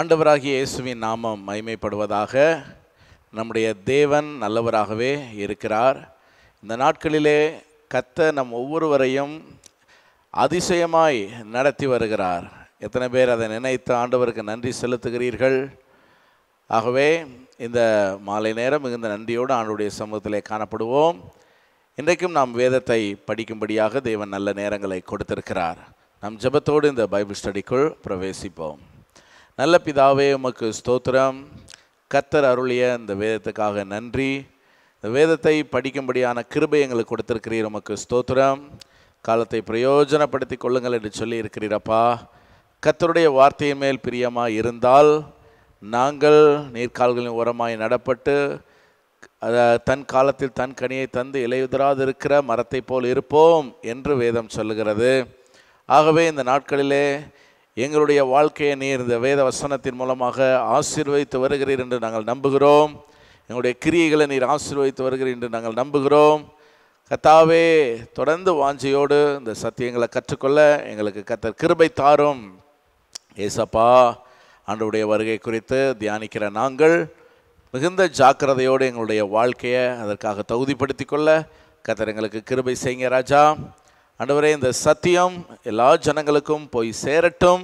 ஆண்டவராகிய இயேசுவின் நாமம் மைமைப்படுவதாக நம்முடைய தேவன் நல்லவராகவே இருக்கிறார் இந்த நாட்களிலே கத்த நம் ஒவ்வொருவரையும் அதிசயமாய் நடத்தி வருகிறார் எத்தனை பேர் அதை நினைத்து ஆண்டவருக்கு நன்றி செலுத்துகிறீர்கள் ஆகவே இந்த மாலை நேரம் மிகுந்த நன்றியோடு ஆண்டுடைய சமூகத்திலே காணப்படுவோம் இன்றைக்கும் நாம் வேதத்தை படிக்கும்படியாக தேவன் நல்ல நேரங்களை கொடுத்திருக்கிறார் நம் ஜபத்தோடு இந்த பைபிள் ஸ்டடிக்குள் பிரவேசிப்போம் நல்ல பிதாவே உமக்கு ஸ்தோத்திரம் கத்தர் அருளிய இந்த வேதத்துக்காக நன்றி இந்த வேதத்தை படிக்கும்படியான கிருபை எங்களுக்கு கொடுத்திருக்கிறீர் உமக்கு ஸ்தோத்திரம் காலத்தை பிரயோஜனப்படுத்தி கொள்ளுங்கள் என்று சொல்லி இருக்கிறீரப்பா கத்தருடைய வார்த்தையின் மேல் பிரியமாக இருந்தால் நாங்கள் நீர்கால்களின் உரமாய் நடப்பட்டு தன் காலத்தில் தன் கனியை தந்து இலையுதராது இருக்கிற மரத்தை போல் இருப்போம் என்று வேதம் சொல்லுகிறது ஆகவே இந்த நாட்களிலே எங்களுடைய வாழ்க்கையை நீர் இந்த வேத வசனத்தின் மூலமாக ஆசீர்வதித்து வருகிறீர் என்று நாங்கள் நம்புகிறோம் எங்களுடைய கிரியைகளை நீர் ஆசீர்வதித்து வருகிறீர் என்று நாங்கள் நம்புகிறோம் கத்தாவே தொடர்ந்து வாஞ்சியோடு இந்த சத்தியங்களை கற்றுக்கொள்ள எங்களுக்கு கத்தர் கிருபை தாரும் ஏசப்பா அன்றைய வருகை குறித்து தியானிக்கிற நாங்கள் மிகுந்த ஜாக்கிரதையோடு எங்களுடைய வாழ்க்கையை அதற்காக தகுதிப்படுத்தி கொள்ள கத்தர் எங்களுக்கு கிருபை செய்ய ராஜா அண்டவரே இந்த சத்தியம் எல்லா ஜனங்களுக்கும் போய் சேரட்டும்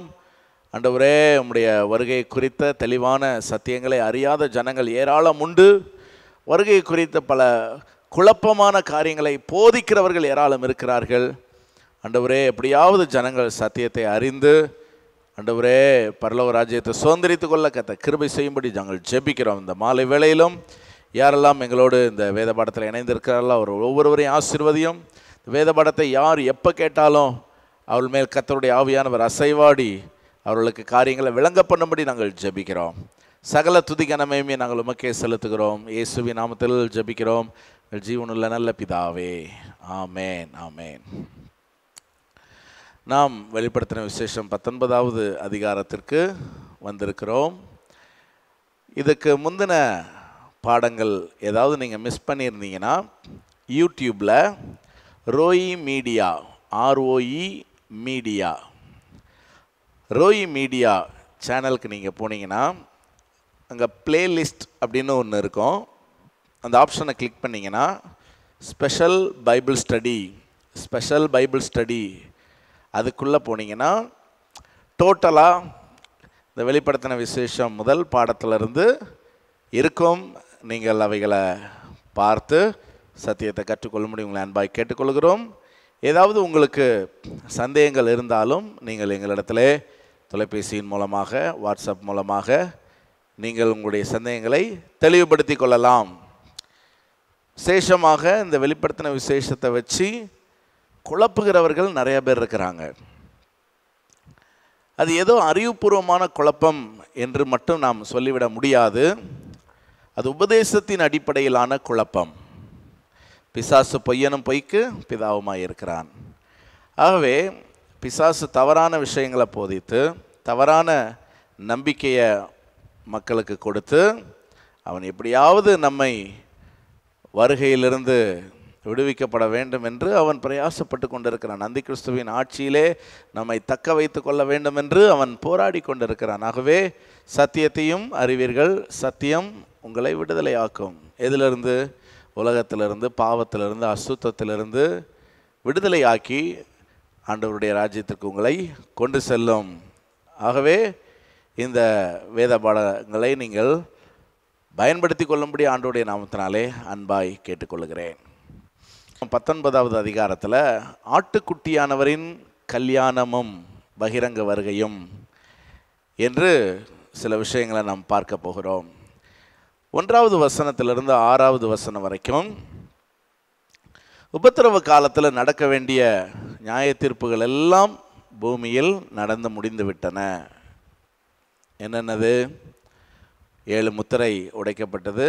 அண்டவரே உம்முடைய வருகை குறித்த தெளிவான சத்தியங்களை அறியாத ஜனங்கள் ஏராளம் உண்டு வருகை குறித்த பல குழப்பமான காரியங்களை போதிக்கிறவர்கள் ஏராளம் இருக்கிறார்கள் ஆண்டவரே எப்படியாவது ஜனங்கள் சத்தியத்தை அறிந்து அண்டவரே பரலவ ராஜ்யத்தை சுதந்திரித்து கொள்ள கத்த கிருபை செய்யும்படி நாங்கள் ஜெபிக்கிறோம் இந்த மாலை வேளையிலும் யாரெல்லாம் எங்களோடு இந்த வேத பாடத்தில் இணைந்திருக்கிறார்களோ அவர் ஒவ்வொருவரையும் ஆசிர்வதியும் வேத பாடத்தை யார் எப்போ கேட்டாலும் அவள் மேல் கத்தருடைய ஆவியானவர் அசைவாடி அவர்களுக்கு காரியங்களை விளங்க பண்ணும்படி நாங்கள் ஜபிக்கிறோம் சகல துதி நாங்கள் உமக்கே செலுத்துகிறோம் இயேசுவி நாமத்தில் ஜபிக்கிறோம் ஜீவனுள்ள நல்ல பிதாவே ஆமேன் ஆமேன் நாம் வெளிப்படுத்தின விசேஷம் பத்தொன்பதாவது அதிகாரத்திற்கு வந்திருக்கிறோம் இதுக்கு முந்தின பாடங்கள் ஏதாவது நீங்கள் மிஸ் பண்ணியிருந்தீங்கன்னா யூடியூப்பில் Roi media R O E media Roi media சேனலுக்கு நீங்கள் போனீங்கன்னா அங்கே பிளேலிஸ்ட் அப்படின்னு ஒன்று இருக்கும் அந்த ஆப்ஷனை கிளிக் பண்ணிங்கன்னா special Bible study special Bible study அதுக்குள்ளே போனீங்கன்னா டோட்டலாக இந்த வெளிப்படுத்தின விசேஷம் முதல் பாடத்திலிருந்து இருக்கும் நீங்கள் அவைகளை பார்த்து சத்தியத்தை கற்றுக்கொள்ள முடியும் உங்களை அன்பாய் கேட்டுக்கொள்கிறோம் ஏதாவது உங்களுக்கு சந்தேகங்கள் இருந்தாலும் நீங்கள் எங்களிடத்துல தொலைபேசியின் மூலமாக வாட்ஸ்அப் மூலமாக நீங்கள் உங்களுடைய சந்தேகங்களை தெளிவுபடுத்தி கொள்ளலாம் விசேஷமாக இந்த வெளிப்படுத்தின விசேஷத்தை வச்சு குழப்புகிறவர்கள் நிறைய பேர் இருக்கிறாங்க அது ஏதோ அறிவுபூர்வமான குழப்பம் என்று மட்டும் நாம் சொல்லிவிட முடியாது அது உபதேசத்தின் அடிப்படையிலான குழப்பம் பிசாசு பொய்யனும் பொய்க்கு பிதாவுமாய் இருக்கிறான் ஆகவே பிசாசு தவறான விஷயங்களை போதித்து தவறான நம்பிக்கையை மக்களுக்கு கொடுத்து அவன் எப்படியாவது நம்மை வருகையிலிருந்து விடுவிக்கப்பட வேண்டும் என்று அவன் பிரயாசப்பட்டு கொண்டிருக்கிறான் நந்தி கிறிஸ்துவின் ஆட்சியிலே நம்மை தக்க வைத்து கொள்ள வேண்டும் என்று அவன் போராடி கொண்டிருக்கிறான் ஆகவே சத்தியத்தையும் அறிவீர்கள் சத்தியம் உங்களை விடுதலையாக்கும் எதிலிருந்து உலகத்திலிருந்து பாவத்திலிருந்து அசுத்தத்திலிருந்து விடுதலை ஆக்கி ஆண்டவருடைய ராஜ்யத்திற்கு உங்களை கொண்டு செல்லும் ஆகவே இந்த வேத பாடங்களை நீங்கள் பயன்படுத்தி கொள்ளும்படி ஆண்டோடைய நாமத்தினாலே அன்பாய் கேட்டுக்கொள்கிறேன் பத்தொன்பதாவது அதிகாரத்தில் ஆட்டுக்குட்டியானவரின் கல்யாணமும் பகிரங்க வருகையும் என்று சில விஷயங்களை நாம் பார்க்க போகிறோம் ஒன்றாவது வசனத்திலிருந்து ஆறாவது வசனம் வரைக்கும் உபத்திரவ காலத்தில் நடக்க வேண்டிய நியாய தீர்ப்புகள் எல்லாம் பூமியில் நடந்து முடிந்து விட்டன என்னென்னது ஏழு முத்திரை உடைக்கப்பட்டது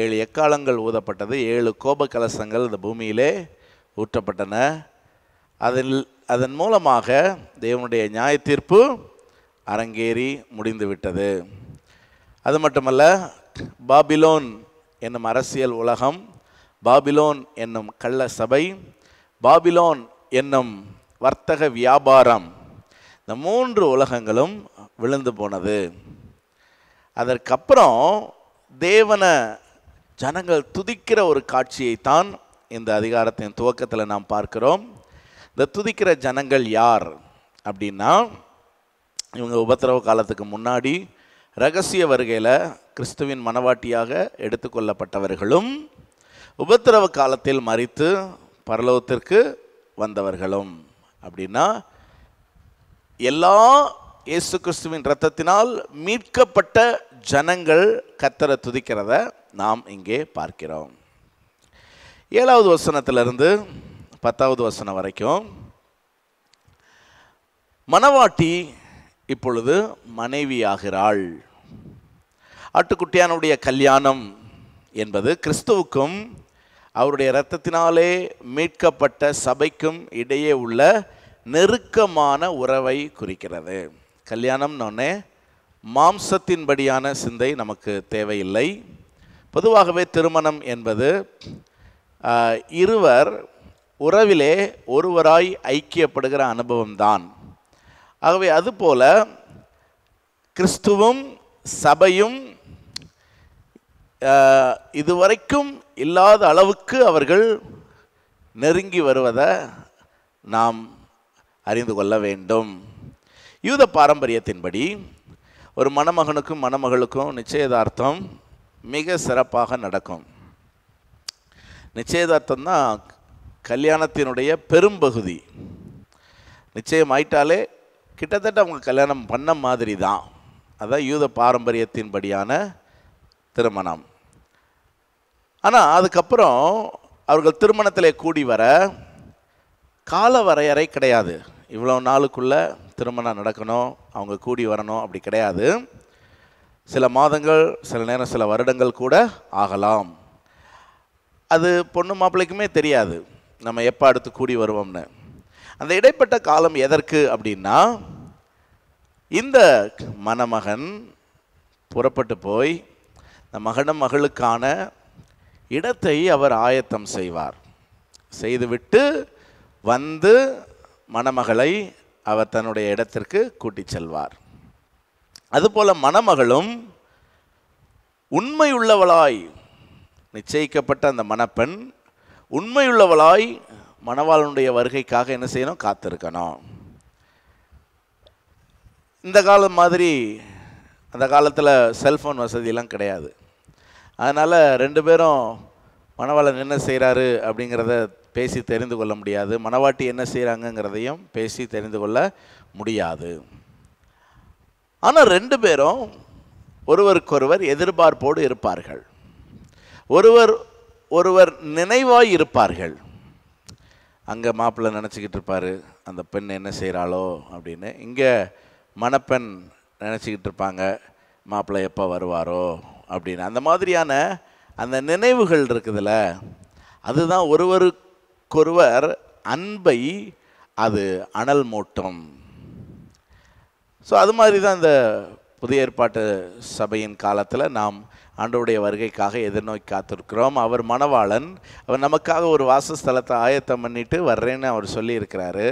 ஏழு எக்காலங்கள் ஊதப்பட்டது ஏழு கோப கலசங்கள் இந்த பூமியிலே ஊற்றப்பட்டன அதில் அதன் மூலமாக தேவனுடைய நியாய தீர்ப்பு அரங்கேறி முடிந்துவிட்டது அது மட்டுமல்ல பாபிலோன் என்னும் அரசியல் உலகம் பாபிலோன் என்னும் கள்ள சபை பாபிலோன் என்னும் வர்த்தக வியாபாரம் இந்த மூன்று உலகங்களும் விழுந்து போனது அதற்கப்புறம் தேவனை ஜனங்கள் துதிக்கிற ஒரு காட்சியைத்தான் இந்த அதிகாரத்தின் துவக்கத்தில் நாம் பார்க்கிறோம் இந்த துதிக்கிற ஜனங்கள் யார் அப்படின்னா இவங்க உபத்திரவ காலத்துக்கு முன்னாடி ரகசிய வருகையில் கிறிஸ்துவின் மனவாட்டியாக எடுத்துக்கொள்ளப்பட்டவர்களும் உபத்திரவ காலத்தில் மறித்து பரலோகத்திற்கு வந்தவர்களும் அப்படின்னா எல்லா இயேசு கிறிஸ்துவின் இரத்தத்தினால் மீட்கப்பட்ட ஜனங்கள் கத்தரை துதிக்கிறத நாம் இங்கே பார்க்கிறோம் ஏழாவது வசனத்திலிருந்து பத்தாவது வசனம் வரைக்கும் மணவாட்டி இப்பொழுது மனைவியாகிறாள் ஆட்டுக்குட்டியானுடைய கல்யாணம் என்பது கிறிஸ்துவுக்கும் அவருடைய இரத்தத்தினாலே மீட்கப்பட்ட சபைக்கும் இடையே உள்ள நெருக்கமான உறவை குறிக்கிறது கல்யாணம்னொன்னே மாம்சத்தின்படியான சிந்தை நமக்கு தேவையில்லை பொதுவாகவே திருமணம் என்பது இருவர் உறவிலே ஒருவராய் ஐக்கியப்படுகிற அனுபவம்தான் ஆகவே அதுபோல கிறிஸ்துவும் சபையும் இதுவரைக்கும் இல்லாத அளவுக்கு அவர்கள் நெருங்கி வருவதை நாம் அறிந்து கொள்ள வேண்டும் யூத பாரம்பரியத்தின்படி ஒரு மணமகனுக்கும் மணமகளுக்கும் நிச்சயதார்த்தம் மிக சிறப்பாக நடக்கும் நிச்சயதார்த்தம் தான் கல்யாணத்தினுடைய பெரும்பகுதி நிச்சயம் ஆயிட்டாலே கிட்டத்தட்ட அவங்க கல்யாணம் பண்ண மாதிரி தான் அதான் யூத பாரம்பரியத்தின்படியான திருமணம் ஆனால் அதுக்கப்புறம் அவர்கள் திருமணத்தில் கூடி வர கால வரையறை கிடையாது இவ்வளோ நாளுக்குள்ளே திருமணம் நடக்கணும் அவங்க கூடி வரணும் அப்படி கிடையாது சில மாதங்கள் சில நேரம் சில வருடங்கள் கூட ஆகலாம் அது பொண்ணு மாப்பிள்ளைக்குமே தெரியாது நம்ம எப்போ அடுத்து கூடி வருவோம்னு அந்த இடைப்பட்ட காலம் எதற்கு அப்படின்னா இந்த மணமகன் புறப்பட்டு போய் இந்த மகனும் மகளுக்கான இடத்தை அவர் ஆயத்தம் செய்வார் செய்துவிட்டு வந்து மணமகளை அவர் தன்னுடைய இடத்திற்கு கூட்டி செல்வார் அதுபோல மணமகளும் உண்மையுள்ளவளாய் நிச்சயிக்கப்பட்ட அந்த மணப்பெண் உண்மையுள்ளவளாய் மணவாளனுடைய வருகைக்காக என்ன செய்யணும் காத்திருக்கணும் இந்த காலம் மாதிரி அந்த காலத்தில் செல்ஃபோன் வசதியெல்லாம் கிடையாது அதனால் ரெண்டு பேரும் மணவாளன் என்ன செய்கிறாரு அப்படிங்கிறத பேசி தெரிந்து கொள்ள முடியாது மணவாட்டி என்ன செய்கிறாங்கங்கிறதையும் பேசி தெரிந்து கொள்ள முடியாது ஆனால் ரெண்டு பேரும் ஒருவருக்கொருவர் எதிர்பார்ப்போடு இருப்பார்கள் ஒருவர் ஒருவர் நினைவாய் இருப்பார்கள் அங்கே மாப்பிள்ளை நினச்சிக்கிட்டு இருப்பார் அந்த பெண் என்ன செய்கிறாளோ அப்படின்னு இங்கே மணப்பெண் நினச்சிக்கிட்டு இருப்பாங்க மாப்பிள்ளை எப்போ வருவாரோ அப்படின்னு அந்த மாதிரியான அந்த நினைவுகள் இருக்குதுல்ல அதுதான் ஒருவருக்கொருவர் அன்பை அது அனல் மூட்டும் ஸோ அது மாதிரி தான் இந்த புதிய ஏற்பாட்டு சபையின் காலத்தில் நாம் ஆண்டோடைய வருகைக்காக எதிர்நோக்கி காத்திருக்கிறோம் அவர் மணவாளன் அவர் நமக்காக ஒரு வாசஸ்தலத்தை ஆயத்தம் பண்ணிட்டு வர்றேன்னு அவர் சொல்லியிருக்கிறாரு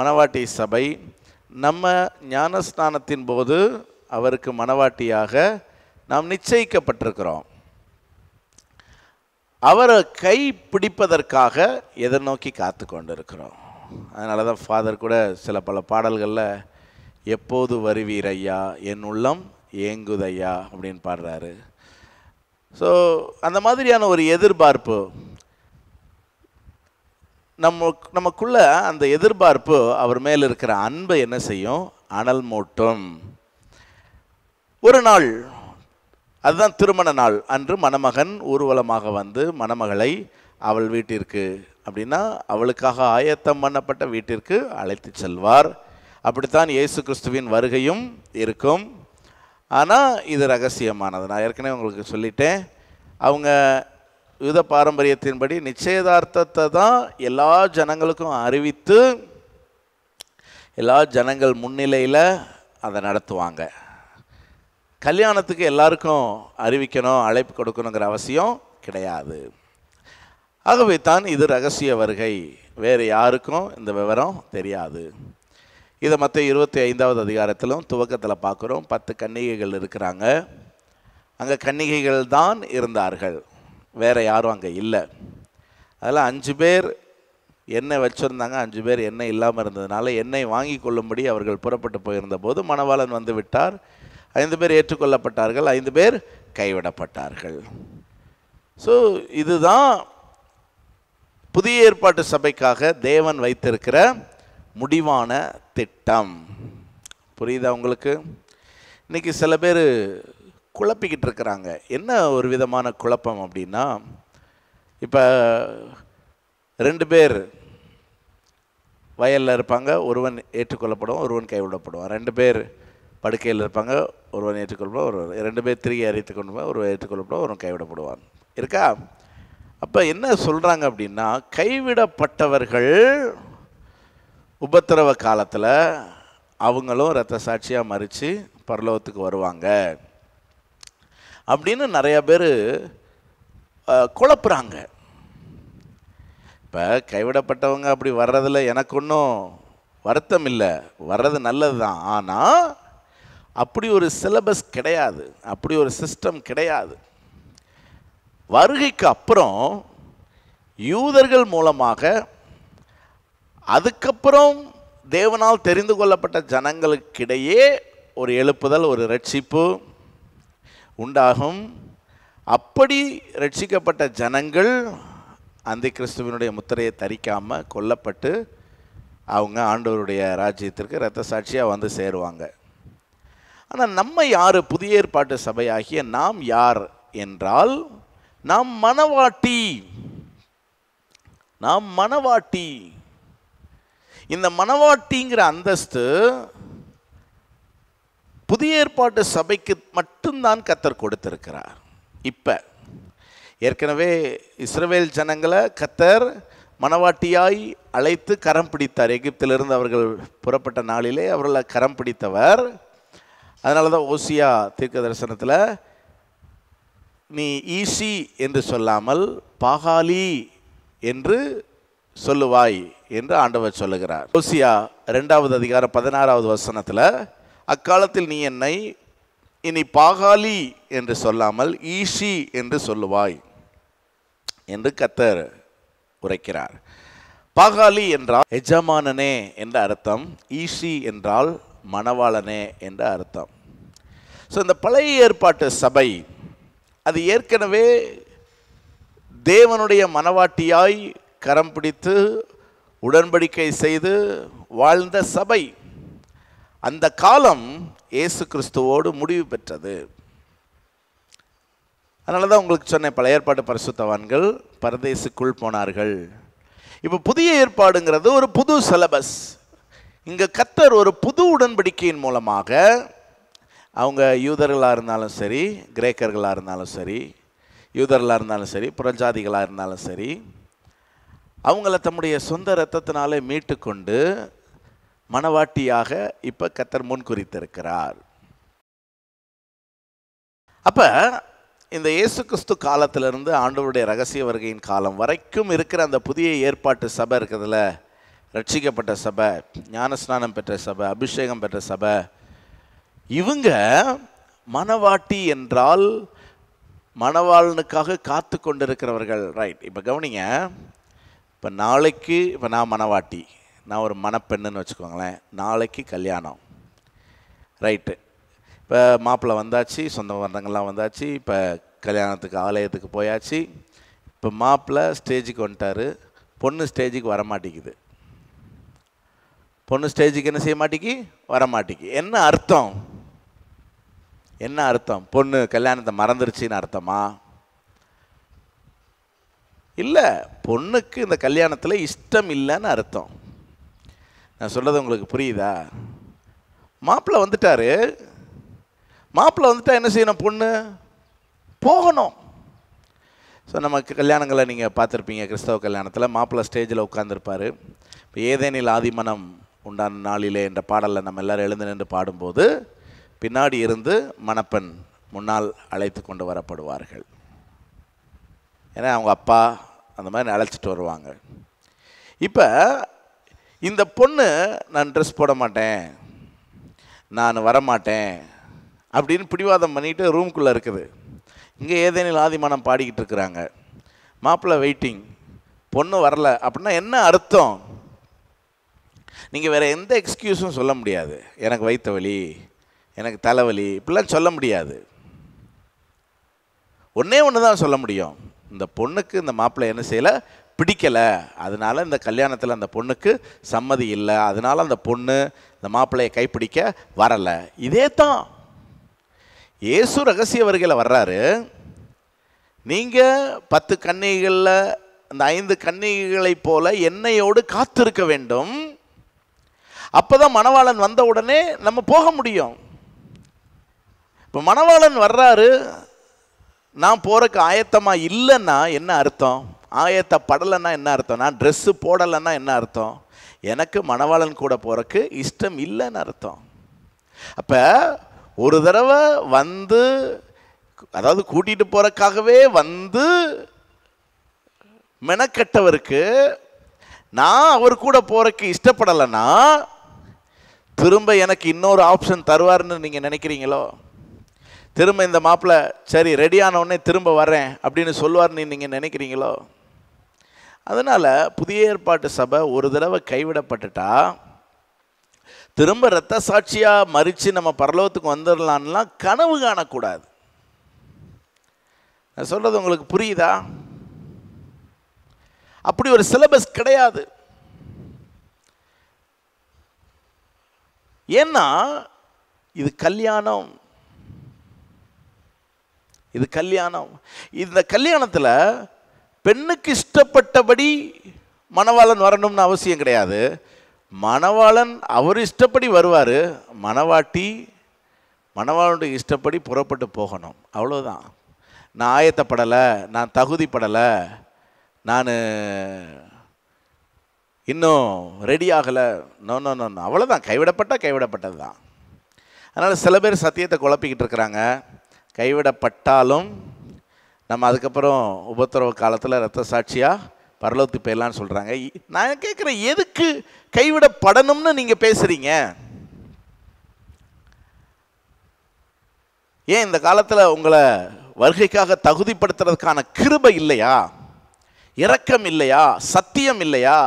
மணவாட்டி சபை நம்ம ஞானஸ்நானத்தின் போது அவருக்கு மணவாட்டியாக நாம் நிச்சயிக்கப்பட்டிருக்கிறோம் அவரை கை பிடிப்பதற்காக எதிர்நோக்கி காத்து கொண்டிருக்கிறோம் அதனால தான் ஃபாதர் கூட சில பல பாடல்களில் எப்போது வருவீர் ஐயா என் உள்ளம் ஏங்குதையா அப்படின்னு பாடுறாரு ஸோ அந்த மாதிரியான ஒரு எதிர்பார்ப்பு நம்ம நமக்குள்ள அந்த எதிர்பார்ப்பு அவர் மேல் இருக்கிற அன்பை என்ன செய்யும் அனல் மூட்டும் ஒரு நாள் அதுதான் திருமண நாள் அன்று மணமகன் ஊர்வலமாக வந்து மணமகளை அவள் வீட்டிற்கு அப்படின்னா அவளுக்காக ஆயத்தம் பண்ணப்பட்ட வீட்டிற்கு அழைத்து செல்வார் அப்படித்தான் இயேசு கிறிஸ்துவின் வருகையும் இருக்கும் ஆனால் இது ரகசியமானது நான் ஏற்கனவே உங்களுக்கு சொல்லிட்டேன் அவங்க யுத பாரம்பரியத்தின்படி நிச்சயதார்த்தத்தை தான் எல்லா ஜனங்களுக்கும் அறிவித்து எல்லா ஜனங்கள் முன்னிலையில் அதை நடத்துவாங்க கல்யாணத்துக்கு எல்லாருக்கும் அறிவிக்கணும் அழைப்பு கொடுக்கணுங்கிற அவசியம் கிடையாது ஆகவே தான் இது ரகசிய வருகை வேறு யாருக்கும் இந்த விவரம் தெரியாது இதை மற்ற இருபத்தி ஐந்தாவது அதிகாரத்திலும் துவக்கத்தில் பார்க்குறோம் பத்து கன்னிகைகள் இருக்கிறாங்க அங்கே கன்னிகைகள் தான் இருந்தார்கள் வேறு யாரும் அங்கே இல்லை அதில் அஞ்சு பேர் எண்ணெய் வச்சுருந்தாங்க அஞ்சு பேர் எண்ணெய் இல்லாமல் இருந்ததுனால எண்ணெய் வாங்கி கொள்ளும்படி அவர்கள் புறப்பட்டு போயிருந்த போது மணவாளன் வந்து விட்டார் ஐந்து பேர் ஏற்றுக்கொள்ளப்பட்டார்கள் ஐந்து பேர் கைவிடப்பட்டார்கள் ஸோ இதுதான் புதிய ஏற்பாட்டு சபைக்காக தேவன் வைத்திருக்கிற முடிவான திட்டம் புரியுதா உங்களுக்கு இன்றைக்கி சில பேர் குழப்பிக்கிட்டு இருக்கிறாங்க என்ன ஒரு விதமான குழப்பம் அப்படின்னா இப்போ ரெண்டு பேர் வயலில் இருப்பாங்க ஒருவன் ஏற்றுக்கொள்ளப்படுவோம் ஒருவன் கைவிடப்படுவான் ரெண்டு பேர் படுக்கையில் இருப்பாங்க ஒருவன் ஏற்றுக்கொள்பவன் ஒரு இரண்டு பேர் திரிகை அறித்து கொண்டு ஒருவன் ஏற்றுக்கொள்ளப்படும் ஒருவன் கைவிடப்படுவான் இருக்கா அப்போ என்ன சொல்கிறாங்க அப்படின்னா கைவிடப்பட்டவர்கள் உபத்திரவ காலத்தில் அவங்களும் ரத்த சாட்சியாக மறித்து பரலோகத்துக்கு வருவாங்க அப்படின்னு நிறையா பேர் குழப்புறாங்க இப்போ கைவிடப்பட்டவங்க அப்படி வர்றதில் எனக்கு ஒன்றும் வருத்தம் இல்லை வர்றது நல்லது தான் ஆனால் அப்படி ஒரு சிலபஸ் கிடையாது அப்படி ஒரு சிஸ்டம் கிடையாது வருகைக்கு அப்புறம் யூதர்கள் மூலமாக அதுக்கப்புறம் தேவனால் தெரிந்து கொள்ளப்பட்ட ஜனங்களுக்கிடையே ஒரு எழுப்புதல் ஒரு ரட்சிப்பு உண்டாகும் அப்படி ரட்சிக்கப்பட்ட ஜனங்கள் அந்த கிறிஸ்துவனுடைய முத்திரையை தரிக்காமல் கொல்லப்பட்டு அவங்க ஆண்டவருடைய ராஜ்யத்திற்கு இரத்த சாட்சியாக வந்து சேருவாங்க ஆனால் நம்ம யார் புதிய ஏற்பாட்டு சபையாகிய நாம் யார் என்றால் நாம் மனவாட்டி நாம் மனவாட்டி இந்த மனவாட்டிங்கிற அந்தஸ்து புதிய ஏற்பாட்டு சபைக்கு மட்டும்தான் கத்தர் கொடுத்திருக்கிறார் இப்போ ஏற்கனவே இஸ்ரவேல் ஜனங்களை கத்தர் மணவாட்டியாய் அழைத்து கரம் பிடித்தார் எகிப்திலிருந்து அவர்கள் புறப்பட்ட நாளிலே அவர்களை கரம் பிடித்தவர் அதனால தான் ஓசியா தீர்க்க தரிசனத்தில் நீ ஈசி என்று சொல்லாமல் பாகாலி என்று சொல்லுவாய் என்று ஆண்டவர் சொல்லுகிறார் ஓசியா ரெண்டாவது அதிகாரம் பதினாறாவது வசனத்தில் அக்காலத்தில் நீ என்னை இனி பாகாலி என்று சொல்லாமல் ஈசி என்று சொல்லுவாய் என்று கத்தர் உரைக்கிறார் பாகாலி என்றால் எஜமானனே என்ற அர்த்தம் ஈசி என்றால் மணவாளனே என்ற அர்த்தம் ஸோ இந்த பழைய ஏற்பாட்டு சபை அது ஏற்கனவே தேவனுடைய மனவாட்டியாய் கரம் பிடித்து உடன்படிக்கை செய்து வாழ்ந்த சபை அந்த காலம் இயேசு கிறிஸ்துவோடு முடிவு பெற்றது அதனால தான் உங்களுக்கு சொன்னேன் பழைய ஏற்பாடு பரிசுத்தவான்கள் பரதேசுக்குள் போனார்கள் இப்போ புதிய ஏற்பாடுங்கிறது ஒரு புது சிலபஸ் இங்கே கத்தர் ஒரு புது உடன்படிக்கையின் மூலமாக அவங்க யூதர்களாக இருந்தாலும் சரி கிரேக்கர்களாக இருந்தாலும் சரி யூதர்களாக இருந்தாலும் சரி புறஜாதிகளாக இருந்தாலும் சரி அவங்கள தம்முடைய சொந்த இரத்தத்தினாலே மீட்டு கொண்டு இப்போ கத்தர் முன் குறித்திருக்கிறார் அப்போ இந்த இயேசு கிறிஸ்து காலத்திலிருந்து ஆண்டவருடைய ரகசிய வருகையின் காலம் வரைக்கும் இருக்கிற அந்த புதிய ஏற்பாட்டு சபை இருக்கிறதுல ரட்சிக்கப்பட்ட சபை ஞானஸ்நானம் பெற்ற சபை அபிஷேகம் பெற்ற சபை இவங்க மனவாட்டி என்றால் மனவாளனுக்காக காத்து கொண்டிருக்கிறவர்கள் ரைட் இப்போ கவனிங்க இப்போ நாளைக்கு இப்போ நான் மணவாட்டி நான் ஒரு மணப்பெண்ணுன்னு வச்சுக்கோங்களேன் நாளைக்கு கல்யாணம் ரைட்டு இப்போ மாப்பிள்ளை வந்தாச்சு சொந்த வந்தங்கள்லாம் வந்தாச்சு இப்போ கல்யாணத்துக்கு ஆலயத்துக்கு போயாச்சு இப்போ மாப்பிள்ளை ஸ்டேஜுக்கு வந்துட்டார் பொண்ணு ஸ்டேஜுக்கு வரமாட்டேங்குது பொண்ணு ஸ்டேஜுக்கு என்ன செய்ய மாட்டேக்கி வர மாட்டேக்கி என்ன அர்த்தம் என்ன அர்த்தம் பொண்ணு கல்யாணத்தை மறந்துருச்சின்னு அர்த்தமா இல்லை பொண்ணுக்கு இந்த கல்யாணத்தில் இஷ்டம் இல்லைன்னு அர்த்தம் நான் சொல்கிறது உங்களுக்கு புரியுதா மாப்பிள்ளை வந்துட்டார் மாப்பிள்ளை வந்துட்டால் என்ன செய்யணும் பொண்ணு போகணும் ஸோ நமக்கு கல்யாணங்களை நீங்கள் பார்த்துருப்பீங்க கிறிஸ்தவ கல்யாணத்தில் மாப்பிள்ளை ஸ்டேஜில் உட்காந்துருப்பார் இப்போ ஏதேனில் ஆதிமனம் உண்டான நாளிலே என்ற பாடலில் நம்ம எல்லோரும் எழுந்து நின்று பாடும்போது பின்னாடி இருந்து மணப்பெண் முன்னால் அழைத்து கொண்டு வரப்படுவார்கள் ஏன்னா அவங்க அப்பா அந்த மாதிரி அழைச்சிட்டு வருவாங்க இப்போ இந்த பொண்ணு நான் ட்ரெஸ் போட மாட்டேன் நான் வரமாட்டேன் அப்படின்னு பிடிவாதம் பண்ணிட்டு ரூம்குள்ளே இருக்குது இங்கே ஏதேனில் ஆதிமானம் பாடிக்கிட்டு இருக்கிறாங்க மாப்பிள்ளை வெயிட்டிங் பொண்ணு வரல அப்படின்னா என்ன அர்த்தம் நீங்கள் வேறு எந்த எக்ஸ்கியூஸும் சொல்ல முடியாது எனக்கு வைத்த வலி எனக்கு தலைவலி இப்படிலாம் சொல்ல முடியாது ஒன்றே ஒன்று தான் சொல்ல முடியும் இந்த பொண்ணுக்கு இந்த மாப்பிள்ளை என்ன செய்யலை பிடிக்கலை அதனால் இந்த கல்யாணத்தில் அந்த பொண்ணுக்கு சம்மதி இல்லை அதனால் அந்த பொண்ணு இந்த மாப்பிள்ளையை கைப்பிடிக்க வரலை இதே தான் இயேசு ரகசிய வருகையில் வர்றாரு நீங்கள் பத்து கன்னிகளில் அந்த ஐந்து கன்னிகளை போல என்னையோடு காத்திருக்க வேண்டும் அப்போ தான் மணவாளன் வந்த உடனே நம்ம போக முடியும் இப்போ மணவாளன் வர்றாரு நான் போகிறக்கு ஆயத்தமாக இல்லைன்னா என்ன அர்த்தம் ஆயத்தப்படலைன்னா படலைன்னா என்ன அர்த்தம் நான் ட்ரெஸ்ஸு போடலைன்னா என்ன அர்த்தம் எனக்கு மணவாளன் கூட போகிறக்கு இஷ்டம் இல்லைன்னு அர்த்தம் அப்போ ஒரு தடவை வந்து அதாவது கூட்டிகிட்டு போகிறக்காகவே வந்து மெனக்கெட்டவருக்கு நான் அவர் கூட போகிறக்கு இஷ்டப்படலைன்னா திரும்ப எனக்கு இன்னொரு ஆப்ஷன் தருவார்னு நீங்கள் நினைக்கிறீங்களோ திரும்ப இந்த மாப்பிள்ளை சரி உடனே திரும்ப வரேன் அப்படின்னு சொல்லுவார்னு நீங்கள் நினைக்கிறீங்களோ அதனால் புதிய ஏற்பாட்டு சபை ஒரு தடவை கைவிடப்பட்டுட்டா திரும்ப இரத்த சாட்சியாக மறித்து நம்ம பரலோகத்துக்கு வந்துடலான்லாம் கனவு காணக்கூடாது நான் சொல்கிறது உங்களுக்கு புரியுதா அப்படி ஒரு சிலபஸ் கிடையாது ஏன்னா இது கல்யாணம் இது கல்யாணம் இந்த கல்யாணத்தில் பெண்ணுக்கு இஷ்டப்பட்டபடி மணவாளன் வரணும்னு அவசியம் கிடையாது மணவாளன் அவர் இஷ்டப்படி வருவார் மணவாட்டி மணவாளனுடைய இஷ்டப்படி புறப்பட்டு போகணும் அவ்வளோதான் நான் ஆயத்தப்படலை நான் தகுதிப்படலை நான் இன்னும் ரெடி ஆகலை நோ நோ நோ அவ்வளோதான் கைவிடப்பட்டால் கைவிடப்பட்டது தான் அதனால் சில பேர் சத்தியத்தை குழப்பிக்கிட்டு இருக்கிறாங்க கைவிடப்பட்டாலும் நம்ம அதுக்கப்புறம் உபத்திரவ காலத்தில் ரத்த சாட்சியாக பரலோத்து போயிடலான்னு சொல்கிறாங்க நான் கேட்குறேன் எதுக்கு கைவிடப்படணும்னு நீங்கள் பேசுகிறீங்க ஏன் இந்த காலத்தில் உங்களை வருகைக்காக தகுதிப்படுத்துறதுக்கான கிருபை இல்லையா இரக்கம் இல்லையா சத்தியம் இல்லையா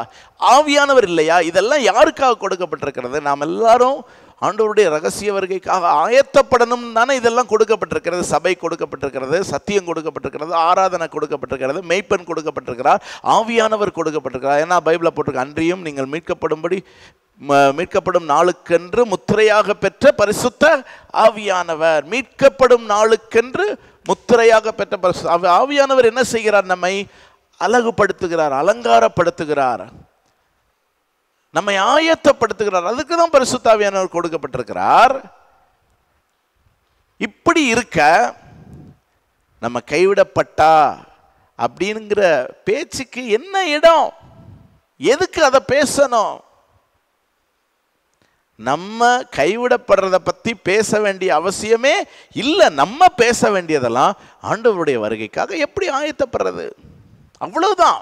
ஆவியானவர் இல்லையா இதெல்லாம் யாருக்காக கொடுக்கப்பட்டிருக்கிறது நாம் எல்லாரும் ஆண்டவருடைய ரகசிய வருகைக்காக ஆயத்தப்படணும் தானே இதெல்லாம் கொடுக்கப்பட்டிருக்கிறது சபை கொடுக்கப்பட்டிருக்கிறது சத்தியம் கொடுக்கப்பட்டிருக்கிறது ஆராதனை கொடுக்கப்பட்டிருக்கிறது மெய்ப்பெண் கொடுக்கப்பட்டிருக்கிறார் ஆவியானவர் கொடுக்கப்பட்டிருக்கிறார் ஏன்னா பைபிளை போட்டிருக்க அன்றியும் நீங்கள் மீட்கப்படும்படி மீட்கப்படும் நாளுக்கென்று முத்திரையாக பெற்ற பரிசுத்த ஆவியானவர் மீட்கப்படும் நாளுக்கென்று முத்திரையாக பெற்ற பரிசு ஆவியானவர் என்ன செய்கிறார் நம்மை அழகுபடுத்துகிறார் அலங்காரப்படுத்துகிறார் நம்மை ஆயத்தப்படுத்துகிறார் அதுக்கு தான் பரிசுத்தாவியானவர் கொடுக்கப்பட்டிருக்கிறார் இப்படி இருக்க நம்ம கைவிடப்பட்டா அப்படிங்கிற பேச்சுக்கு என்ன இடம் எதுக்கு அதை பேசணும் நம்ம கைவிடப்படுறத பற்றி பேச வேண்டிய அவசியமே இல்லை நம்ம பேச வேண்டியதெல்லாம் ஆண்டவருடைய வருகைக்காக எப்படி ஆயத்தப்படுறது அவ்வளவுதான்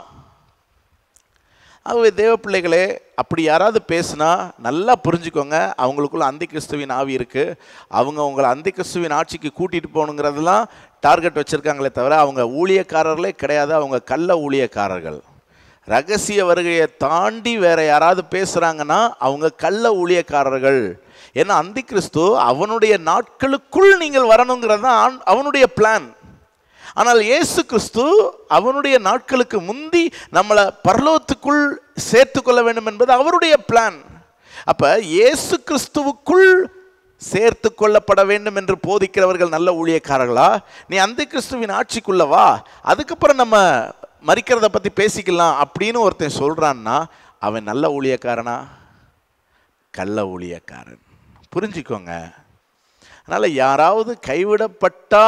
ஆகவே தேவ பிள்ளைகளே அப்படி யாராவது பேசுனா நல்லா புரிஞ்சுக்கோங்க அவங்களுக்குள்ள அந்தி கிறிஸ்துவின் ஆவி இருக்குது அவங்க உங்களை அந்தி கிறிஸ்துவின் ஆட்சிக்கு கூட்டிகிட்டு போகணுங்கிறதெல்லாம் டார்கெட் வச்சுருக்காங்களே தவிர அவங்க ஊழியக்காரர்களே கிடையாது அவங்க கள்ள ஊழியக்காரர்கள் ரகசிய வருகையை தாண்டி வேற யாராவது பேசுகிறாங்கன்னா அவங்க கள்ள ஊழியக்காரர்கள் ஏன்னா அந்தி கிறிஸ்து அவனுடைய நாட்களுக்குள் நீங்கள் வரணுங்கிறது தான் அவனுடைய பிளான் ஆனால் இயேசு கிறிஸ்து அவனுடைய நாட்களுக்கு முந்தி நம்மளை பரலோகத்துக்குள் சேர்த்து கொள்ள வேண்டும் என்பது அவருடைய பிளான் அப்போ இயேசு கிறிஸ்துவுக்குள் சேர்த்து கொள்ளப்பட வேண்டும் என்று போதிக்கிறவர்கள் நல்ல ஊழியக்காரர்களா நீ அந்த கிறிஸ்துவின் ஆட்சிக்குள்ளவா அதுக்கப்புறம் நம்ம மறிக்கிறத பற்றி பேசிக்கலாம் அப்படின்னு ஒருத்தன் சொல்கிறான்னா அவன் நல்ல ஊழியக்காரனா கள்ள ஊழியக்காரன் புரிஞ்சுக்கோங்க அதனால் யாராவது கைவிடப்பட்டா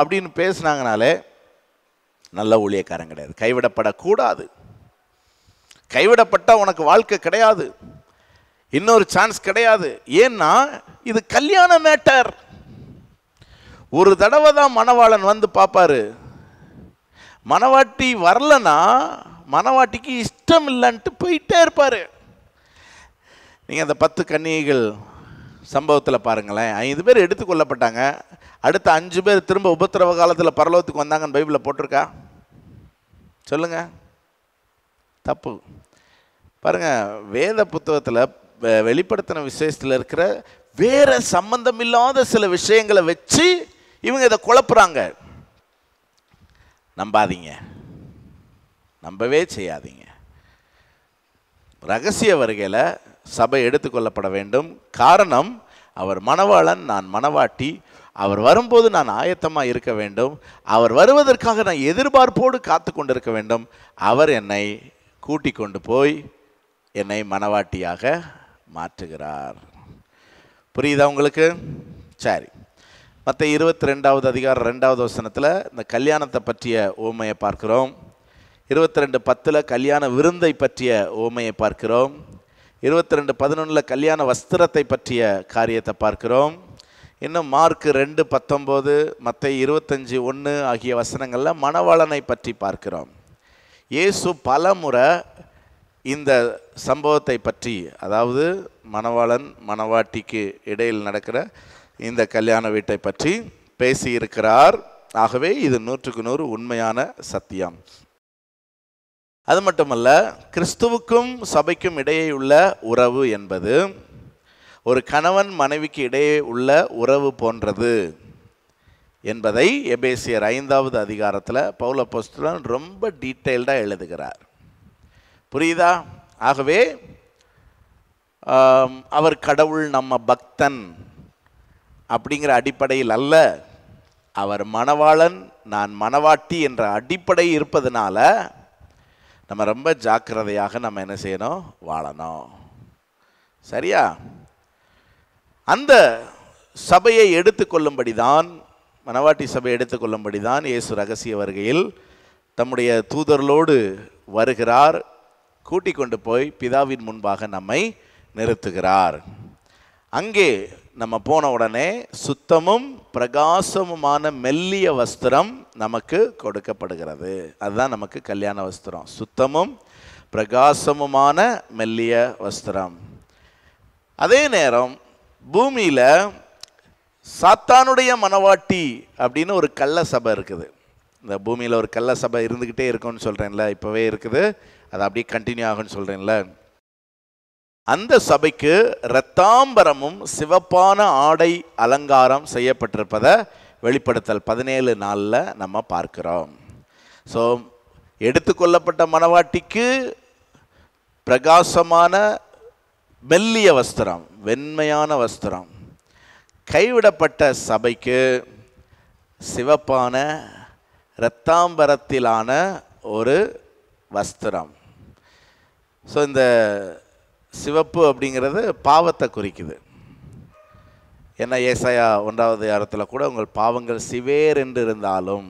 அப்படின்னு பேசுனாங்கனாலே நல்ல ஊழியக்காரன் கிடையாது கைவிடப்படக்கூடாது கைவிடப்பட்டால் உனக்கு வாழ்க்கை கிடையாது இன்னொரு சான்ஸ் கிடையாது ஏன்னா இது கல்யாண மேட்டர் ஒரு தடவை தான் மணவாளன் வந்து பார்ப்பாரு மணவாட்டி வரலன்னா மணவாட்டிக்கு இஷ்டம் இல்லைன்ட்டு போயிட்டே இருப்பார் நீங்கள் அந்த பத்து கன்னிகைகள் சம்பவத்தில் பாருங்களேன் ஐந்து பேர் எடுத்து கொல்லப்பட்டாங்க அடுத்த அஞ்சு பேர் திரும்ப உபத்திரவ காலத்தில் பரலோகத்துக்கு வந்தாங்கன்னு பைபிளில் போட்டிருக்கா சொல்லுங்கள் தப்பு பாருங்கள் வேத புத்தகத்தில் வெளிப்படுத்தின விசேஷத்தில் இருக்கிற வேறு இல்லாத சில விஷயங்களை வச்சு இவங்க இதை குழப்புறாங்க நம்பாதீங்க நம்பவே செய்யாதீங்க ரகசிய வருகையில் சபை எடுத்துக்கொள்ளப்பட வேண்டும் காரணம் அவர் மணவாளன் நான் மணவாட்டி அவர் வரும்போது நான் ஆயத்தமாக இருக்க வேண்டும் அவர் வருவதற்காக நான் எதிர்பார்ப்போடு காத்து கொண்டிருக்க வேண்டும் அவர் என்னை கூட்டி கொண்டு போய் என்னை மணவாட்டியாக மாற்றுகிறார் புரியுதா உங்களுக்கு சரி மற்ற இருபத்தி ரெண்டாவது அதிகாரம் ரெண்டாவது வசனத்தில் இந்த கல்யாணத்தை பற்றிய ஓமையை பார்க்கிறோம் இருபத்தி ரெண்டு பத்தில் கல்யாண விருந்தை பற்றிய ஓமையை பார்க்கிறோம் இருபத்தி ரெண்டு பதினொன்றில் கல்யாண வஸ்திரத்தை பற்றிய காரியத்தை பார்க்கிறோம் இன்னும் மார்க் ரெண்டு பத்தொம்போது மற்ற இருபத்தஞ்சி ஒன்று ஆகிய வசனங்களில் மனவளனை பற்றி பார்க்கிறோம் இயேசு பல முறை இந்த சம்பவத்தை பற்றி அதாவது மணவாளன் மணவாட்டிக்கு இடையில் நடக்கிற இந்த கல்யாண வீட்டை பற்றி பேசியிருக்கிறார் ஆகவே இது நூற்றுக்கு நூறு உண்மையான சத்தியம் அது மட்டுமல்ல கிறிஸ்துவுக்கும் சபைக்கும் இடையே உள்ள உறவு என்பது ஒரு கணவன் மனைவிக்கு இடையே உள்ள உறவு போன்றது என்பதை எபேசியர் ஐந்தாவது அதிகாரத்தில் பௌல போஸ்டன் ரொம்ப டீட்டெயில்டாக எழுதுகிறார் புரியுதா ஆகவே அவர் கடவுள் நம்ம பக்தன் அப்படிங்கிற அடிப்படையில் அல்ல அவர் மணவாளன் நான் மணவாட்டி என்ற அடிப்படை இருப்பதனால நம்ம ரொம்ப ஜாக்கிரதையாக நம்ம என்ன செய்யணும் வாழணும் சரியா அந்த சபையை எடுத்துக்கொள்ளும்படி தான் மணவாட்டி சபையை எடுத்துக்கொள்ளும்படி தான் இயேசு ரகசிய வருகையில் தம்முடைய தூதர்களோடு வருகிறார் கூட்டிக் கொண்டு போய் பிதாவின் முன்பாக நம்மை நிறுத்துகிறார் அங்கே நம்ம போன உடனே சுத்தமும் பிரகாசமுமான மெல்லிய வஸ்திரம் நமக்கு கொடுக்கப்படுகிறது அதுதான் நமக்கு கல்யாண வஸ்திரம் சுத்தமும் பிரகாசமுமான மெல்லிய வஸ்திரம் அதே நேரம் பூமியில் சாத்தானுடைய மனவாட்டி அப்படின்னு ஒரு கள்ள சபை இருக்குது இந்த பூமியில் ஒரு கள்ள சபை இருந்துக்கிட்டே இருக்குன்னு சொல்கிறேன்ல இப்போவே இருக்குது அது அப்படியே கண்டினியூ ஆகும்னு சொல்கிறேன்ல அந்த சபைக்கு இரத்தாம்பரமும் சிவப்பான ஆடை அலங்காரம் செய்யப்பட்டிருப்பதை வெளிப்படுத்தல் பதினேழு நாளில் நம்ம பார்க்குறோம் ஸோ எடுத்துக்கொள்ளப்பட்ட மணவாட்டிக்கு பிரகாசமான மெல்லிய வஸ்திரம் வெண்மையான வஸ்திரம் கைவிடப்பட்ட சபைக்கு சிவப்பான இரத்தாம்பரத்திலான ஒரு வஸ்திரம் ஸோ இந்த சிவப்பு அப்படிங்கிறது பாவத்தை குறிக்குது ஏன்னா ஏசாயா ஒன்றாவது இடத்துல கூட உங்கள் பாவங்கள் சிவேர் என்று இருந்தாலும்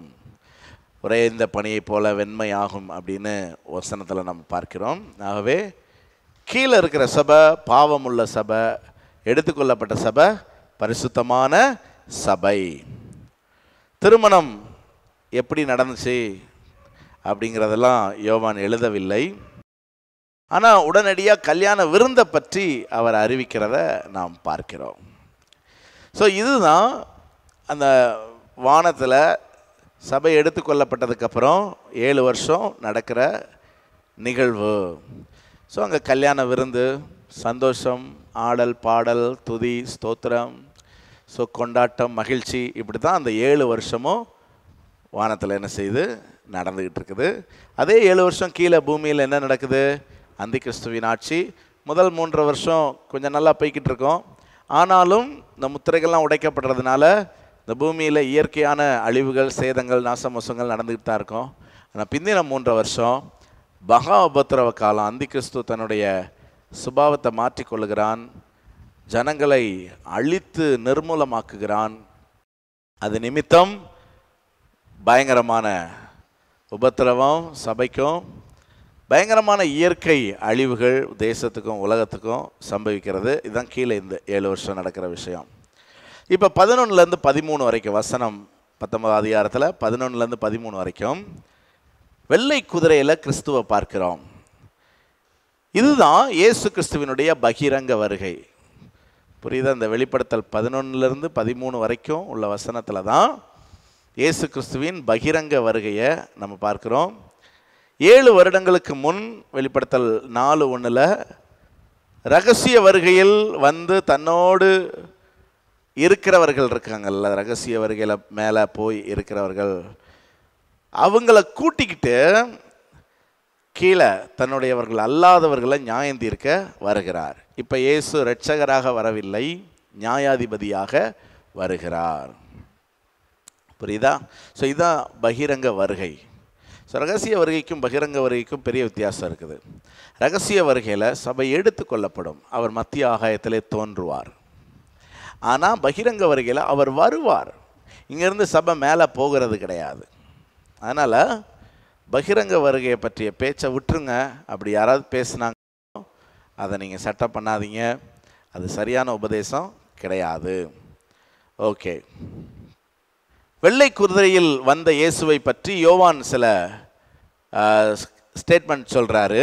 ஒரே இந்த பணியை போல வெண்மையாகும் அப்படின்னு வசனத்தில் நம்ம பார்க்கிறோம் ஆகவே கீழே இருக்கிற சபை பாவம் உள்ள சபை எடுத்துக்கொள்ளப்பட்ட சபை பரிசுத்தமான சபை திருமணம் எப்படி நடந்துச்சு அப்படிங்கிறதெல்லாம் யோவான் எழுதவில்லை ஆனால் உடனடியாக கல்யாண விருந்தை பற்றி அவர் அறிவிக்கிறத நாம் பார்க்கிறோம் ஸோ இதுதான் அந்த வானத்தில் சபை எடுத்துக்கொள்ளப்பட்டதுக்கப்புறம் ஏழு வருஷம் நடக்கிற நிகழ்வு ஸோ அங்கே கல்யாண விருந்து சந்தோஷம் ஆடல் பாடல் துதி ஸ்தோத்திரம் ஸோ கொண்டாட்டம் மகிழ்ச்சி இப்படி தான் அந்த ஏழு வருஷமும் வானத்தில் என்ன செய்யுது நடந்துக்கிட்டு இருக்குது அதே ஏழு வருஷம் கீழே பூமியில் என்ன நடக்குது அந்த கிறிஸ்துவின் ஆட்சி முதல் மூன்று வருஷம் கொஞ்சம் நல்லா போய்கிட்டு இருக்கோம் ஆனாலும் இந்த முத்திரைகள்லாம் உடைக்கப்படுறதுனால இந்த பூமியில் இயற்கையான அழிவுகள் சேதங்கள் நாசமோசங்கள் நடந்துக்கிட்டு தான் இருக்கும் ஆனால் பிந்தின மூன்று வருஷம் பகா உபத்திரவ காலம் அந்தி கிறிஸ்து தன்னுடைய சுபாவத்தை மாற்றிக்கொள்ளுகிறான் ஜனங்களை அழித்து நிர்மூலமாக்குகிறான் அது நிமித்தம் பயங்கரமான உபத்திரவம் சபைக்கும் பயங்கரமான இயற்கை அழிவுகள் தேசத்துக்கும் உலகத்துக்கும் சம்பவிக்கிறது இதுதான் கீழே இந்த ஏழு வருஷம் நடக்கிற விஷயம் இப்போ பதினொன்றுலேருந்து பதிமூணு வரைக்கும் வசனம் பத்தொன்பது அதிகாரத்தில் பதினொன்றுலேருந்து பதிமூணு வரைக்கும் வெள்ளை குதிரையில் கிறிஸ்துவை பார்க்கிறோம் இதுதான் இயேசு கிறிஸ்துவனுடைய பகிரங்க வருகை புரியுதா இந்த வெளிப்படுத்தல் பதினொன்றுலேருந்து பதிமூணு வரைக்கும் உள்ள வசனத்தில் தான் இயேசு கிறிஸ்துவின் பகிரங்க வருகையை நம்ம பார்க்குறோம் ஏழு வருடங்களுக்கு முன் வெளிப்படுத்தல் நாலு ஒன்றில் ரகசிய வருகையில் வந்து தன்னோடு இருக்கிறவர்கள் இருக்காங்கல்ல ரகசிய வருகையில் மேலே போய் இருக்கிறவர்கள் அவங்கள கூட்டிக்கிட்டு கீழே தன்னுடையவர்கள் அல்லாதவர்களை நியாயம் தீர்க்க வருகிறார் இப்போ இயேசு இரட்சகராக வரவில்லை நியாயாதிபதியாக வருகிறார் புரியுதா ஸோ இதுதான் பகிரங்க வருகை ஸோ ரகசிய வருகைக்கும் பகிரங்க வருகைக்கும் பெரிய வித்தியாசம் இருக்குது ரகசிய வருகையில் சபை எடுத்து கொள்ளப்படும் அவர் மத்திய ஆகாயத்திலே தோன்றுவார் ஆனால் பகிரங்க வருகையில் அவர் வருவார் இங்கேருந்து சபை மேலே போகிறது கிடையாது அதனால் பகிரங்க வருகையை பற்றிய பேச்சை விட்டுருங்க அப்படி யாராவது பேசுனாங்க அதை நீங்கள் செட்டப் பண்ணாதீங்க அது சரியான உபதேசம் கிடையாது ஓகே வெள்ளை குதிரையில் வந்த இயேசுவை பற்றி யோவான் சில ஸ்டேட்மெண்ட் சொல்கிறாரு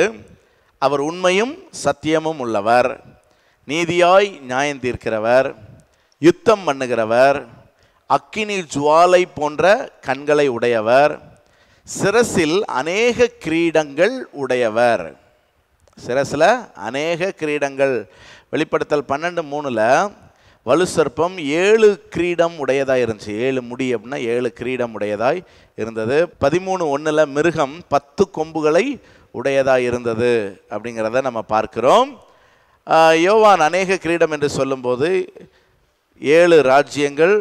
அவர் உண்மையும் சத்தியமும் உள்ளவர் நீதியாய் நியாயம் தீர்க்கிறவர் யுத்தம் பண்ணுகிறவர் அக்கினி ஜுவாலை போன்ற கண்களை உடையவர் சிரசில் அநேக கிரீடங்கள் உடையவர் சிரசில் அநேக கிரீடங்கள் வெளிப்படுத்தல் பன்னெண்டு மூணில் வலு சர்ப்பம் ஏழு கிரீடம் உடையதாக இருந்துச்சு ஏழு முடி அப்படின்னா ஏழு கிரீடம் உடையதாய் இருந்தது பதிமூணு ஒன்றில் மிருகம் பத்து கொம்புகளை உடையதாக இருந்தது அப்படிங்கிறத நம்ம பார்க்குறோம் யோவான் அநேக கிரீடம் என்று சொல்லும்போது ஏழு ராஜ்யங்கள்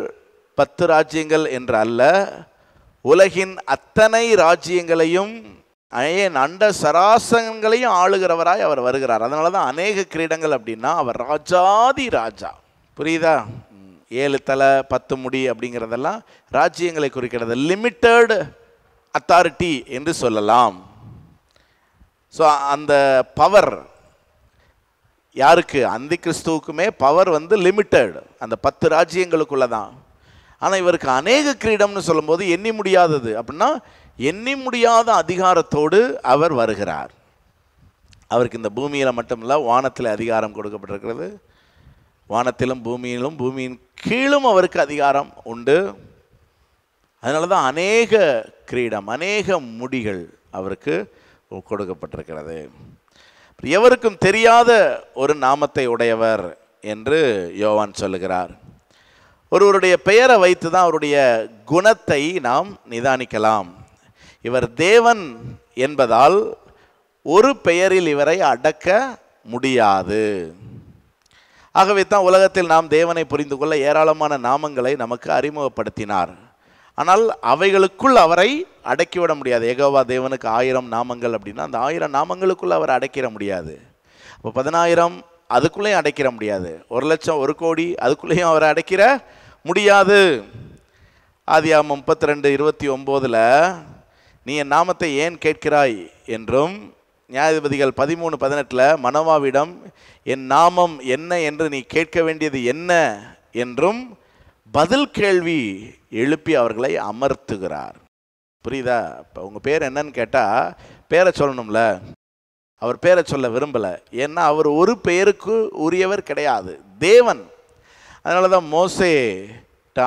பத்து ராஜ்யங்கள் என்று அல்ல உலகின் அத்தனை ராஜ்யங்களையும் ஏன் அண்ட சராசங்களையும் ஆளுகிறவராய் அவர் வருகிறார் அதனால தான் அநேக கிரீடங்கள் அப்படின்னா அவர் ராஜாதி ராஜா புரியுதா ஏழு தலை பத்து முடி அப்படிங்கிறதெல்லாம் ராஜ்யங்களை குறிக்கிறது லிமிட்டடு அத்தாரிட்டி என்று சொல்லலாம் ஸோ அந்த பவர் யாருக்கு அந்த கிறிஸ்துவுக்குமே பவர் வந்து லிமிட்டட் அந்த பத்து ராஜ்யங்களுக்குள்ள தான் ஆனால் இவருக்கு அநேக கிரீடம்னு சொல்லும்போது எண்ணி முடியாதது அப்படின்னா எண்ணி முடியாத அதிகாரத்தோடு அவர் வருகிறார் அவருக்கு இந்த பூமியில் மட்டும் இல்லை வானத்தில் அதிகாரம் கொடுக்கப்பட்டிருக்கிறது வானத்திலும் பூமியிலும் பூமியின் கீழும் அவருக்கு அதிகாரம் உண்டு அதனால தான் அநேக கிரீடம் அநேக முடிகள் அவருக்கு கொடுக்கப்பட்டிருக்கிறது எவருக்கும் தெரியாத ஒரு நாமத்தை உடையவர் என்று யோவான் சொல்லுகிறார் ஒருவருடைய பெயரை வைத்து தான் அவருடைய குணத்தை நாம் நிதானிக்கலாம் இவர் தேவன் என்பதால் ஒரு பெயரில் இவரை அடக்க முடியாது ஆகவே தான் உலகத்தில் நாம் தேவனை புரிந்து கொள்ள ஏராளமான நாமங்களை நமக்கு அறிமுகப்படுத்தினார் ஆனால் அவைகளுக்குள் அவரை அடக்கிவிட முடியாது ஏகோவா தேவனுக்கு ஆயிரம் நாமங்கள் அப்படின்னா அந்த ஆயிரம் நாமங்களுக்குள் அவரை அடைக்கிற முடியாது இப்போ பதினாயிரம் அதுக்குள்ளேயும் அடைக்கிற முடியாது ஒரு லட்சம் ஒரு கோடி அதுக்குள்ளேயும் அவரை அடைக்கிற முடியாது ஆதியா முப்பத்தி ரெண்டு இருபத்தி ஒம்போதில் நீ என் நாமத்தை ஏன் கேட்கிறாய் என்றும் நியாயாதிபதிகள் பதிமூணு பதினெட்டில் மனோவாவிடம் என் நாமம் என்ன என்று நீ கேட்க வேண்டியது என்ன என்றும் பதில் கேள்வி எழுப்பி அவர்களை அமர்த்துகிறார் புரியுதா இப்போ உங்கள் பேர் என்னன்னு கேட்டால் பேரை சொல்லணும்ல அவர் பேரை சொல்ல விரும்பலை ஏன்னா அவர் ஒரு பெயருக்கு உரியவர் கிடையாது தேவன் அதனால தான் மோசே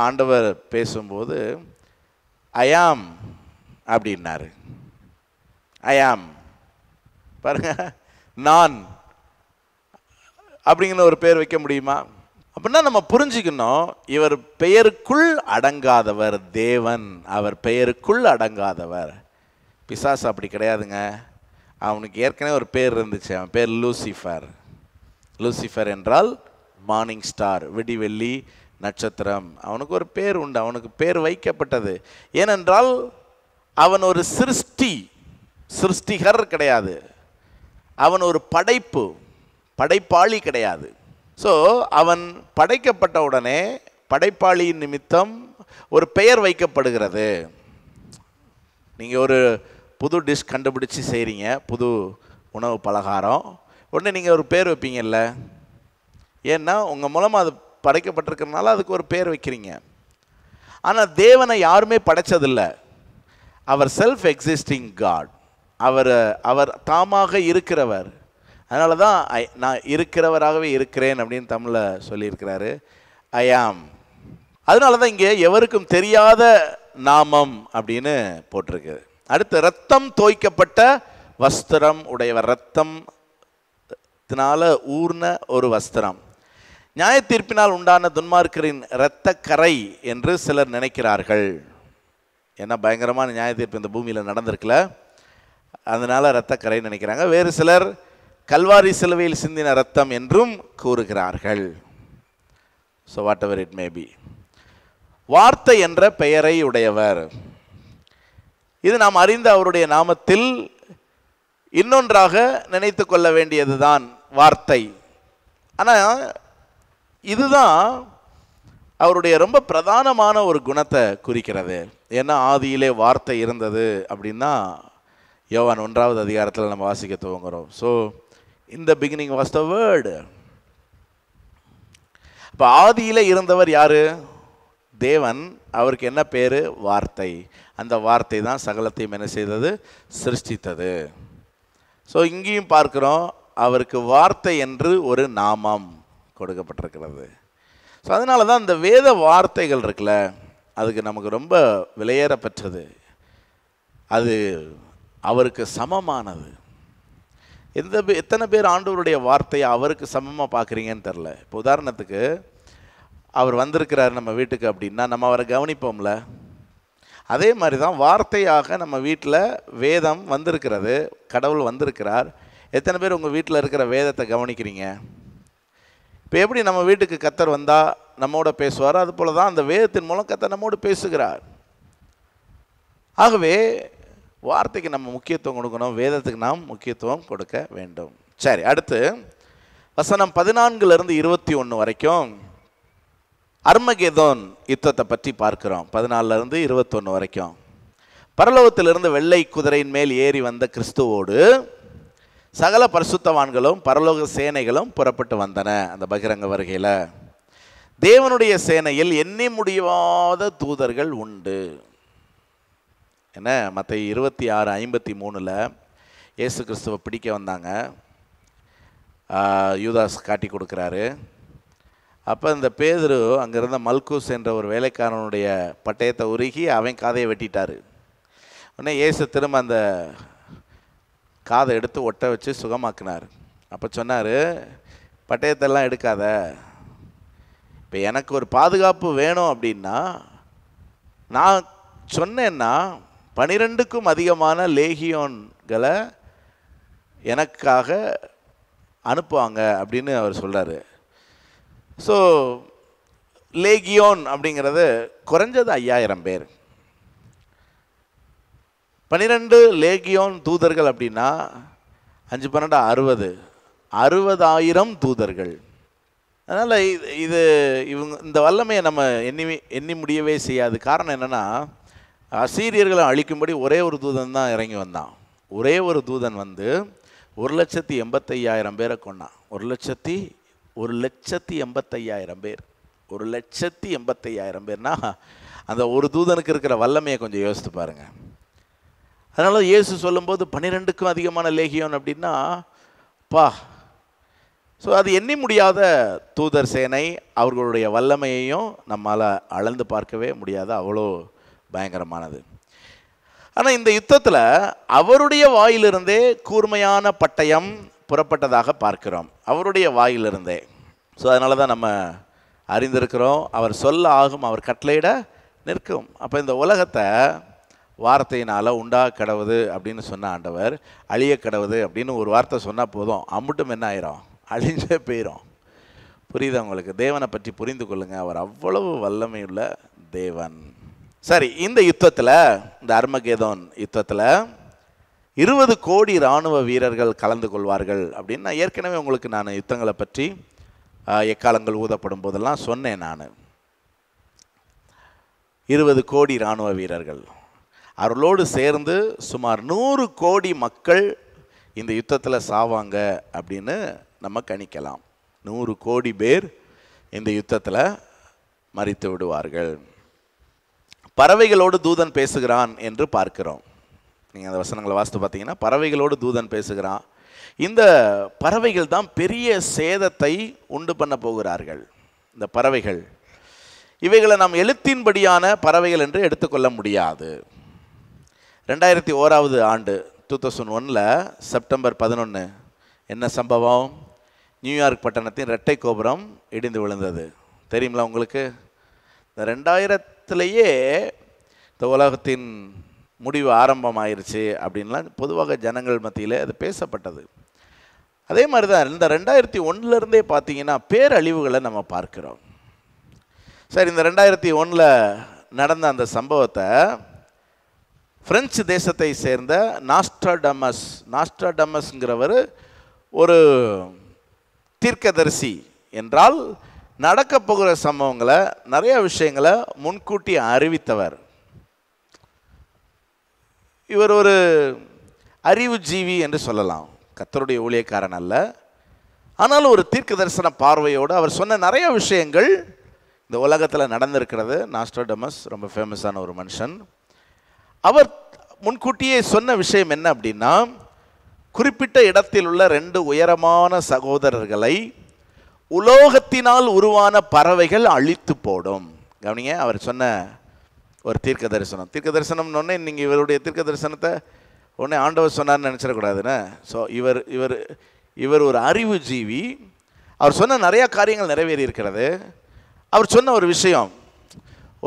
ஆண்டவர் பேசும்போது அயாம் அப்படின்னாரு அயாம் பாருங்க நான் அப்படிங்கிற ஒரு பேர் வைக்க முடியுமா அப்படின்னா நம்ம புரிஞ்சுக்கணும் இவர் பெயருக்குள் அடங்காதவர் தேவன் அவர் பெயருக்குள் அடங்காதவர் பிசாஸ் அப்படி கிடையாதுங்க அவனுக்கு ஏற்கனவே ஒரு பேர் இருந்துச்சு அவன் பேர் லூசிஃபர் லூசிஃபர் என்றால் மார்னிங் ஸ்டார் விடிவெள்ளி நட்சத்திரம் அவனுக்கு ஒரு பேர் உண்டு அவனுக்கு பேர் வைக்கப்பட்டது ஏனென்றால் அவன் ஒரு சிருஷ்டி சிருஷ்டிகர் கிடையாது அவன் ஒரு படைப்பு படைப்பாளி கிடையாது ஸோ அவன் படைக்கப்பட்ட உடனே படைப்பாளியின் நிமித்தம் ஒரு பெயர் வைக்கப்படுகிறது நீங்கள் ஒரு புது டிஷ் கண்டுபிடிச்சி செய்கிறீங்க புது உணவு பலகாரம் உடனே நீங்கள் ஒரு பேர் வைப்பீங்கல்ல ஏன்னா உங்கள் மூலமாக அது படைக்கப்பட்டிருக்கிறதுனால அதுக்கு ஒரு பேர் வைக்கிறீங்க ஆனால் தேவனை யாருமே படைச்சதில்லை அவர் செல்ஃப் எக்ஸிஸ்டிங் காட் அவர் அவர் தாமாக இருக்கிறவர் அதனால தான் ஐ நான் இருக்கிறவராகவே இருக்கிறேன் அப்படின்னு தமிழில் சொல்லியிருக்கிறாரு ஐ ஆம் அதனால தான் இங்கே எவருக்கும் தெரியாத நாமம் அப்படின்னு போட்டிருக்கு அடுத்து ரத்தம் தோய்க்கப்பட்ட வஸ்திரம் உடையவர் ரத்தம்னால ஊர்ன ஒரு வஸ்திரம் நியாய தீர்ப்பினால் உண்டான துன்மார்க்கரின் இரத்த கரை என்று சிலர் நினைக்கிறார்கள் ஏன்னா பயங்கரமான நியாய தீர்ப்பு இந்த பூமியில் நடந்திருக்குல்ல அதனால் இரத்தக்கரை நினைக்கிறாங்க வேறு சிலர் கல்வாரி சிலுவையில் சிந்தின ரத்தம் என்றும் கூறுகிறார்கள் so whatever it maybe வார்த்தை என்ற பெயரை உடையவர் இது நாம் அறிந்த அவருடைய நாமத்தில் இன்னொன்றாக நினைத்து கொள்ள வேண்டியதுதான் வார்த்தை ஆனால் இதுதான் அவருடைய ரொம்ப பிரதானமான ஒரு குணத்தை குறிக்கிறது ஏன்னா ஆதியிலே வார்த்தை இருந்தது அப்படின்னா யோவான் ஒன்றாவது அதிகாரத்தில் நம்ம வாசிக்க துவங்குகிறோம் so in the beginning was the word இப்போ ஆதியில் இருந்தவர் யார் தேவன் அவருக்கு என்ன பேர் வார்த்தை அந்த வார்த்தை தான் சகலத்தையும் என்ன செய்தது சிருஷ்டித்தது ஸோ இங்கேயும் பார்க்குறோம் அவருக்கு வார்த்தை என்று ஒரு நாமம் கொடுக்கப்பட்டிருக்கிறது ஸோ அதனால தான் இந்த வேத வார்த்தைகள் இருக்குல்ல அதுக்கு நமக்கு ரொம்ப விலையேறப்பெற்றது அது அவருக்கு சமமானது எந்த எத்தனை பேர் ஆண்டவருடைய வார்த்தையை அவருக்கு சமமாக பார்க்குறீங்கன்னு தெரில இப்போ உதாரணத்துக்கு அவர் வந்திருக்கிறார் நம்ம வீட்டுக்கு அப்படின்னா நம்ம அவரை கவனிப்போம்ல அதே மாதிரி தான் வார்த்தையாக நம்ம வீட்டில் வேதம் வந்திருக்கிறது கடவுள் வந்திருக்கிறார் எத்தனை பேர் உங்கள் வீட்டில் இருக்கிற வேதத்தை கவனிக்கிறீங்க இப்போ எப்படி நம்ம வீட்டுக்கு கத்தர் வந்தால் நம்மோட பேசுவார் அது போல தான் அந்த வேதத்தின் மூலம் கத்தர் நம்மோடு பேசுகிறார் ஆகவே வார்த்தைக்கு நம்ம முக்கியத்துவம் கொடுக்கணும் வேதத்துக்கு நாம் முக்கியத்துவம் கொடுக்க வேண்டும் சரி அடுத்து வசனம் பதினான்குலேருந்து இருபத்தி ஒன்று வரைக்கும் அர்மகேதோன் யுத்தத்தை பற்றி பார்க்குறோம் பதினாலருந்து இருபத்தொன்று வரைக்கும் பரலோகத்திலிருந்து வெள்ளை குதிரையின் மேல் ஏறி வந்த கிறிஸ்துவோடு சகல பரிசுத்தவான்களும் பரலோக சேனைகளும் புறப்பட்டு வந்தன அந்த பகிரங்க வருகையில் தேவனுடைய சேனையில் எண்ணி முடியாத தூதர்கள் உண்டு என்ன மற்ற இருபத்தி ஆறு ஐம்பத்தி மூணில் ஏசு கிறிஸ்துவை பிடிக்க வந்தாங்க யூதாஸ் காட்டி கொடுக்குறாரு அப்போ இந்த பேதரு அங்கேருந்த மல்கூஸ் என்ற ஒரு வேலைக்காரனுடைய பட்டயத்தை உருகி அவன் காதையை வெட்டிட்டார் உடனே ஏசு திரும்ப அந்த காதை எடுத்து ஒட்ட வச்சு சுகமாக்குனார் அப்போ சொன்னார் பட்டயத்தெல்லாம் எடுக்காத இப்போ எனக்கு ஒரு பாதுகாப்பு வேணும் அப்படின்னா நான் சொன்னேன்னா பனிரெண்டுக்கும் அதிகமான லேகியோன்களை எனக்காக அனுப்புவாங்க அப்படின்னு அவர் சொல்கிறாரு ஸோ லேகியோன் அப்படிங்கிறது குறைஞ்சது ஐயாயிரம் பேர் பன்னிரெண்டு லேகியோன் தூதர்கள் அப்படின்னா அஞ்சு பன்னெண்டு அறுபது அறுபதாயிரம் தூதர்கள் அதனால் இது இது இவங்க இந்த வல்லமையை நம்ம எண்ணி எண்ணி முடியவே செய்யாது காரணம் என்னென்னா அசீரியர்களை அழிக்கும்படி ஒரே ஒரு தூதன் தான் இறங்கி வந்தான் ஒரே ஒரு தூதன் வந்து ஒரு லட்சத்தி எண்பத்தையாயிரம் பேரை கொண்டான் ஒரு லட்சத்தி ஒரு லட்சத்தி எண்பத்தையாயிரம் பேர் ஒரு லட்சத்தி எண்பத்தையாயிரம் பேர்னா அந்த ஒரு தூதனுக்கு இருக்கிற வல்லமையை கொஞ்சம் யோசித்து பாருங்கள் அதனால் இயேசு சொல்லும்போது பன்னிரெண்டுக்கும் அதிகமான லேகியம் அப்படின்னா பா ஸோ அது எண்ணி முடியாத தூதர் சேனை அவர்களுடைய வல்லமையையும் நம்மால் அளந்து பார்க்கவே முடியாது அவ்வளோ பயங்கரமானது ஆனால் இந்த யுத்தத்தில் அவருடைய வாயிலிருந்தே கூர்மையான பட்டயம் புறப்பட்டதாக பார்க்கிறோம் அவருடைய வாயிலிருந்தே ஸோ அதனால தான் நம்ம அறிந்திருக்கிறோம் அவர் சொல்ல ஆகும் அவர் கட்டளையிட நிற்கும் அப்போ இந்த உலகத்தை வார்த்தையினால் உண்டா கடவுது அப்படின்னு சொன்ன ஆண்டவர் அழிய கடவுது அப்படின்னு ஒரு வார்த்தை சொன்னால் போதும் அம்புட்டும் என்ன ஆயிரும் அழிஞ்சே போயிடும் புரியுது உங்களுக்கு தேவனை பற்றி புரிந்து கொள்ளுங்கள் அவர் அவ்வளவு வல்லமையுள்ள தேவன் சரி இந்த யுத்தத்தில் இந்த அர்மகேதோன் யுத்தத்தில் இருபது கோடி இராணுவ வீரர்கள் கலந்து கொள்வார்கள் அப்படின்னு நான் ஏற்கனவே உங்களுக்கு நான் யுத்தங்களை பற்றி எக்காலங்கள் ஊதப்படும் போதெல்லாம் சொன்னேன் நான் இருபது கோடி இராணுவ வீரர்கள் அவர்களோடு சேர்ந்து சுமார் நூறு கோடி மக்கள் இந்த யுத்தத்தில் சாவாங்க அப்படின்னு நம்ம கணிக்கலாம் நூறு கோடி பேர் இந்த யுத்தத்தில் மறித்து விடுவார்கள் பறவைகளோடு தூதன் பேசுகிறான் என்று பார்க்கிறோம் நீங்கள் அந்த வசனங்களை வாசித்து பார்த்தீங்கன்னா பறவைகளோடு தூதன் பேசுகிறான் இந்த பறவைகள் தான் பெரிய சேதத்தை உண்டு பண்ண போகிறார்கள் இந்த பறவைகள் இவைகளை நாம் எழுத்தின்படியான பறவைகள் என்று எடுத்துக்கொள்ள முடியாது ரெண்டாயிரத்தி ஓராவது ஆண்டு டூ தௌசண்ட் ஒனில் செப்டம்பர் பதினொன்று என்ன சம்பவம் நியூயார்க் பட்டணத்தின் இரட்டை கோபுரம் இடிந்து விழுந்தது தெரியுங்களா உங்களுக்கு இந்த ரெண்டாயிரத்தி நேரத்திலேயே இந்த உலகத்தின் முடிவு ஆரம்பம் ஆயிடுச்சு அப்படின்லாம் பொதுவாக ஜனங்கள் மத்தியில் அது பேசப்பட்டது அதே மாதிரி தான் இந்த ரெண்டாயிரத்தி ஒன்றுலேருந்தே பார்த்தீங்கன்னா பேரழிவுகளை நம்ம பார்க்கிறோம் சரி இந்த ரெண்டாயிரத்தி ஒன்றில் நடந்த அந்த சம்பவத்தை பிரெஞ்சு தேசத்தை சேர்ந்த நாஸ்டாடமஸ் நாஸ்டாடமஸ்ங்கிறவர் ஒரு தீர்க்கதரிசி என்றால் நடக்க போகிற சம்பவங்களை நிறைய விஷயங்களை முன்கூட்டி அறிவித்தவர் இவர் ஒரு அறிவு ஜீவி என்று சொல்லலாம் கத்தருடைய ஊழியக்காரன் அல்ல ஆனாலும் ஒரு தீர்க்க தரிசன பார்வையோடு அவர் சொன்ன நிறைய விஷயங்கள் இந்த உலகத்தில் நடந்திருக்கிறது நாஸ்டோடமஸ் ரொம்ப ஃபேமஸான ஒரு மனுஷன் அவர் முன்கூட்டியே சொன்ன விஷயம் என்ன அப்படின்னா குறிப்பிட்ட இடத்தில் உள்ள ரெண்டு உயரமான சகோதரர்களை உலோகத்தினால் உருவான பறவைகள் அழித்து போடும் கவனிங்க அவர் சொன்ன ஒரு தீர்க்க தரிசனம் தீர்க்க தரிசனம்னு ஒன்று நீங்கள் இவருடைய தீர்க்க தரிசனத்தை உடனே ஆண்டவர் சொன்னார்னு நினச்சிடக்கூடாதுன்னு ஸோ இவர் இவர் இவர் ஒரு அறிவு ஜீவி அவர் சொன்ன நிறையா காரியங்கள் நிறைவேறி இருக்கிறது அவர் சொன்ன ஒரு விஷயம்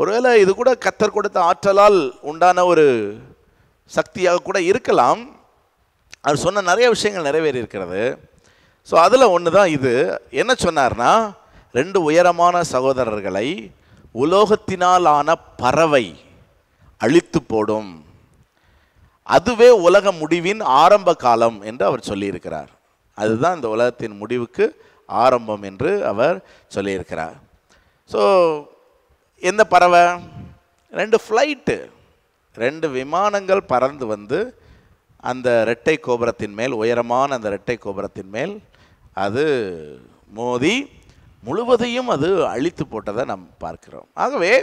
ஒருவேளை இது கூட கத்தர் கொடுத்த ஆற்றலால் உண்டான ஒரு சக்தியாக கூட இருக்கலாம் அவர் சொன்ன நிறைய விஷயங்கள் நிறைவேறி இருக்கிறது ஸோ அதில் ஒன்று தான் இது என்ன சொன்னார்னா ரெண்டு உயரமான சகோதரர்களை உலோகத்தினால் ஆன பறவை அழித்து போடும் அதுவே உலக முடிவின் ஆரம்ப காலம் என்று அவர் சொல்லியிருக்கிறார் அதுதான் இந்த உலகத்தின் முடிவுக்கு ஆரம்பம் என்று அவர் சொல்லியிருக்கிறார் ஸோ எந்த பறவை ரெண்டு ஃப்ளைட்டு ரெண்டு விமானங்கள் பறந்து வந்து அந்த இரட்டை கோபுரத்தின் மேல் உயரமான அந்த இரட்டை கோபுரத்தின் மேல் அது மோதி முழுவதையும் அது அழித்து போட்டதை நாம் பார்க்கிறோம் ஆகவே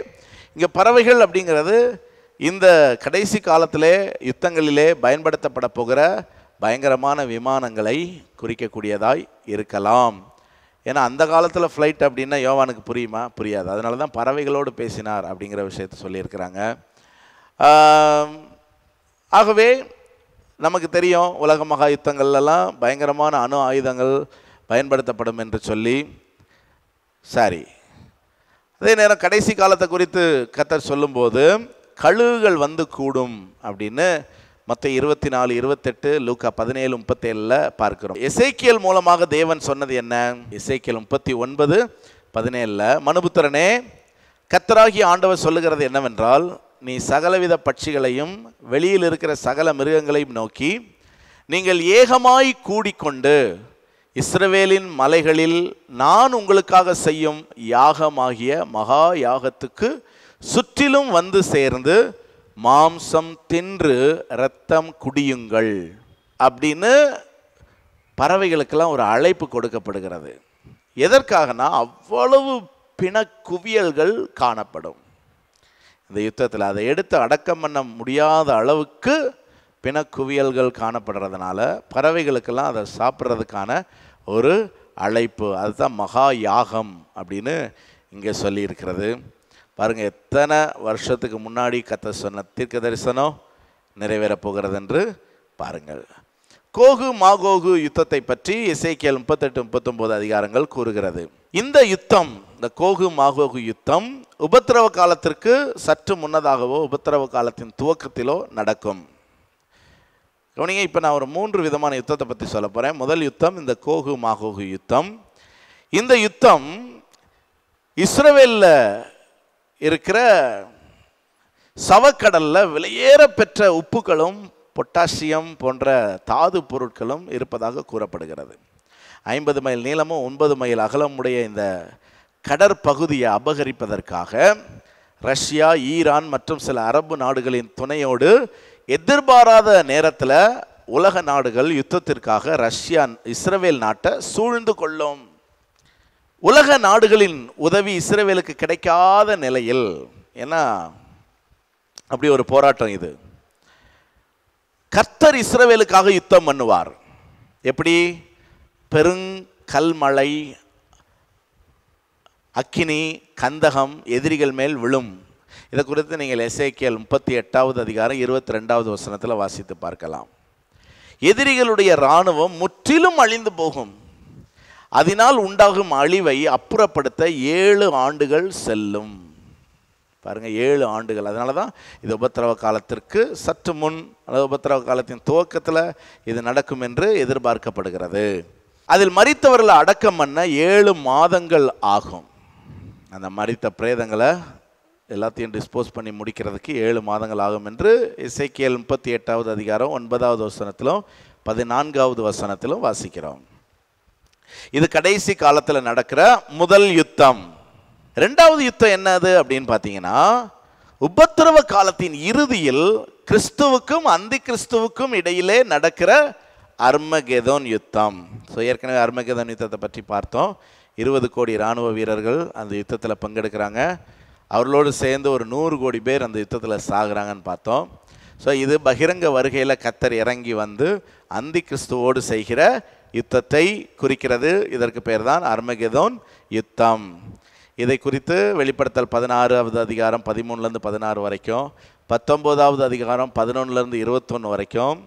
இங்கே பறவைகள் அப்படிங்கிறது இந்த கடைசி காலத்திலே யுத்தங்களிலே பயன்படுத்தப்பட போகிற பயங்கரமான விமானங்களை குறிக்கக்கூடியதாய் இருக்கலாம் ஏன்னா அந்த காலத்தில் ஃப்ளைட் அப்படின்னா யோவானுக்கு புரியுமா புரியாது அதனால தான் பறவைகளோடு பேசினார் அப்படிங்கிற விஷயத்த சொல்லியிருக்கிறாங்க ஆகவே நமக்கு தெரியும் உலக மகா யுத்தங்கள்லாம் பயங்கரமான அணு ஆயுதங்கள் பயன்படுத்தப்படும் என்று சொல்லி சாரி அதே நேரம் கடைசி காலத்தை குறித்து கத்தர் சொல்லும்போது கழுகுகள் வந்து கூடும் அப்படின்னு மொத்த இருபத்தி நாலு இருபத்தெட்டு லூக்கா பதினேழு முப்பத்தேழில் பார்க்கிறோம் இசைக்கியல் மூலமாக தேவன் சொன்னது என்ன இசைக்கியல் முப்பத்தி ஒன்பது பதினேழில் மனுபுத்திரனே கத்தராகி ஆண்டவர் சொல்லுகிறது என்னவென்றால் நீ சகலவித பட்சிகளையும் வெளியில் இருக்கிற சகல மிருகங்களையும் நோக்கி நீங்கள் ஏகமாய் கூடிக்கொண்டு இஸ்ரவேலின் மலைகளில் நான் உங்களுக்காக செய்யும் யாகமாகிய மகா யாகத்துக்கு சுற்றிலும் வந்து சேர்ந்து மாம்சம் தின்று இரத்தம் குடியுங்கள் அப்படின்னு பறவைகளுக்கெல்லாம் ஒரு அழைப்பு கொடுக்கப்படுகிறது எதற்காகனா அவ்வளவு பிணக்குவியல்கள் காணப்படும் இந்த யுத்தத்தில் அதை எடுத்து அடக்கம் பண்ண முடியாத அளவுக்கு பிணக்குவியல்கள் காணப்படுறதுனால பறவைகளுக்கெல்லாம் அதை சாப்பிட்றதுக்கான ஒரு அழைப்பு அதுதான் மகா யாகம் அப்படின்னு இங்கே சொல்லியிருக்கிறது பாருங்கள் எத்தனை வருஷத்துக்கு முன்னாடி கத்த சொன்ன தீர்க்க தரிசனம் நிறைவேறப் போகிறது என்று பாருங்கள் கோகு மாகோகு யுத்தத்தை பற்றி இசைக்கியல் முப்பத்தெட்டு முப்பத்தொம்போது அதிகாரங்கள் கூறுகிறது இந்த யுத்தம் இந்த கோகு மாகோகு யுத்தம் உபத்திரவ காலத்திற்கு சற்று முன்னதாகவோ உபத்திரவ காலத்தின் துவக்கத்திலோ நடக்கும் கவனிங்க இப்போ நான் ஒரு மூன்று விதமான யுத்தத்தை பற்றி சொல்ல போகிறேன் முதல் யுத்தம் இந்த கோகு மாகோகு யுத்தம் இந்த யுத்தம் இஸ்ரவேலில் இருக்கிற சவக்கடலில் விலையேற பெற்ற உப்புகளும் பொட்டாசியம் போன்ற தாது பொருட்களும் இருப்பதாக கூறப்படுகிறது ஐம்பது மைல் நீளமும் ஒன்பது மைல் அகலமுடைய இந்த கடற்பகுதியை அபகரிப்பதற்காக ரஷ்யா ஈரான் மற்றும் சில அரபு நாடுகளின் துணையோடு எதிர்பாராத நேரத்தில் உலக நாடுகள் யுத்தத்திற்காக ரஷ்யா இஸ்ரேல் நாட்டை சூழ்ந்து கொள்ளும் உலக நாடுகளின் உதவி இஸ்ரேவேலுக்கு கிடைக்காத நிலையில் ஏன்னா அப்படி ஒரு போராட்டம் இது கர்த்தர் இஸ்ரேவேலுக்காக யுத்தம் பண்ணுவார் எப்படி பெருங்கல்மழை அக்கினி கந்தகம் எதிரிகள் மேல் விழும் இதை குறித்து நீங்கள் எஸ்ஏகேல் முப்பத்தி எட்டாவது அதிகாரம் இருபத்தி ரெண்டாவது வசனத்தில் வாசித்து பார்க்கலாம் எதிரிகளுடைய இராணுவம் முற்றிலும் அழிந்து போகும் அதனால் உண்டாகும் அழிவை அப்புறப்படுத்த ஏழு ஆண்டுகள் செல்லும் பாருங்கள் ஏழு ஆண்டுகள் அதனால தான் இது உபத்திரவ காலத்திற்கு சற்று முன் அல்லது உபத்திரவ காலத்தின் துவக்கத்தில் இது நடக்கும் என்று எதிர்பார்க்கப்படுகிறது அதில் மறித்தவர்களை அடக்கம் பண்ண ஏழு மாதங்கள் ஆகும் அந்த மறித்த பிரேதங்களை எல்லாத்தையும் டிஸ்போஸ் பண்ணி முடிக்கிறதுக்கு ஏழு மாதங்கள் ஆகும் என்று இசைக்கியல் முப்பத்தி எட்டாவது அதிகாரம் ஒன்பதாவது வசனத்திலும் பதினான்காவது வசனத்திலும் வாசிக்கிறோம் இது கடைசி காலத்தில் நடக்கிற முதல் யுத்தம் ரெண்டாவது யுத்தம் என்னது அப்படின்னு பார்த்தீங்கன்னா உபத்திரவ காலத்தின் இறுதியில் கிறிஸ்துவுக்கும் அந்தி கிறிஸ்துவுக்கும் இடையிலே நடக்கிற அர்மகெதோன் யுத்தம் ஸோ ஏற்கனவே அர்மகெதோன் யுத்தத்தை பற்றி பார்த்தோம் இருபது கோடி இராணுவ வீரர்கள் அந்த யுத்தத்தில் பங்கெடுக்கிறாங்க அவர்களோடு சேர்ந்து ஒரு நூறு கோடி பேர் அந்த யுத்தத்தில் சாகுறாங்கன்னு பார்த்தோம் ஸோ இது பகிரங்க வருகையில் கத்தர் இறங்கி வந்து அந்தி கிறிஸ்துவோடு செய்கிற யுத்தத்தை குறிக்கிறது இதற்கு பேர் தான் அர்மகெதோன் யுத்தம் இதை குறித்து வெளிப்படுத்தல் பதினாறாவது அதிகாரம் பதிமூணுலேருந்து பதினாறு வரைக்கும் பத்தொம்போதாவது அதிகாரம் பதினொன்றுலேருந்து இருபத்தொன்று வரைக்கும்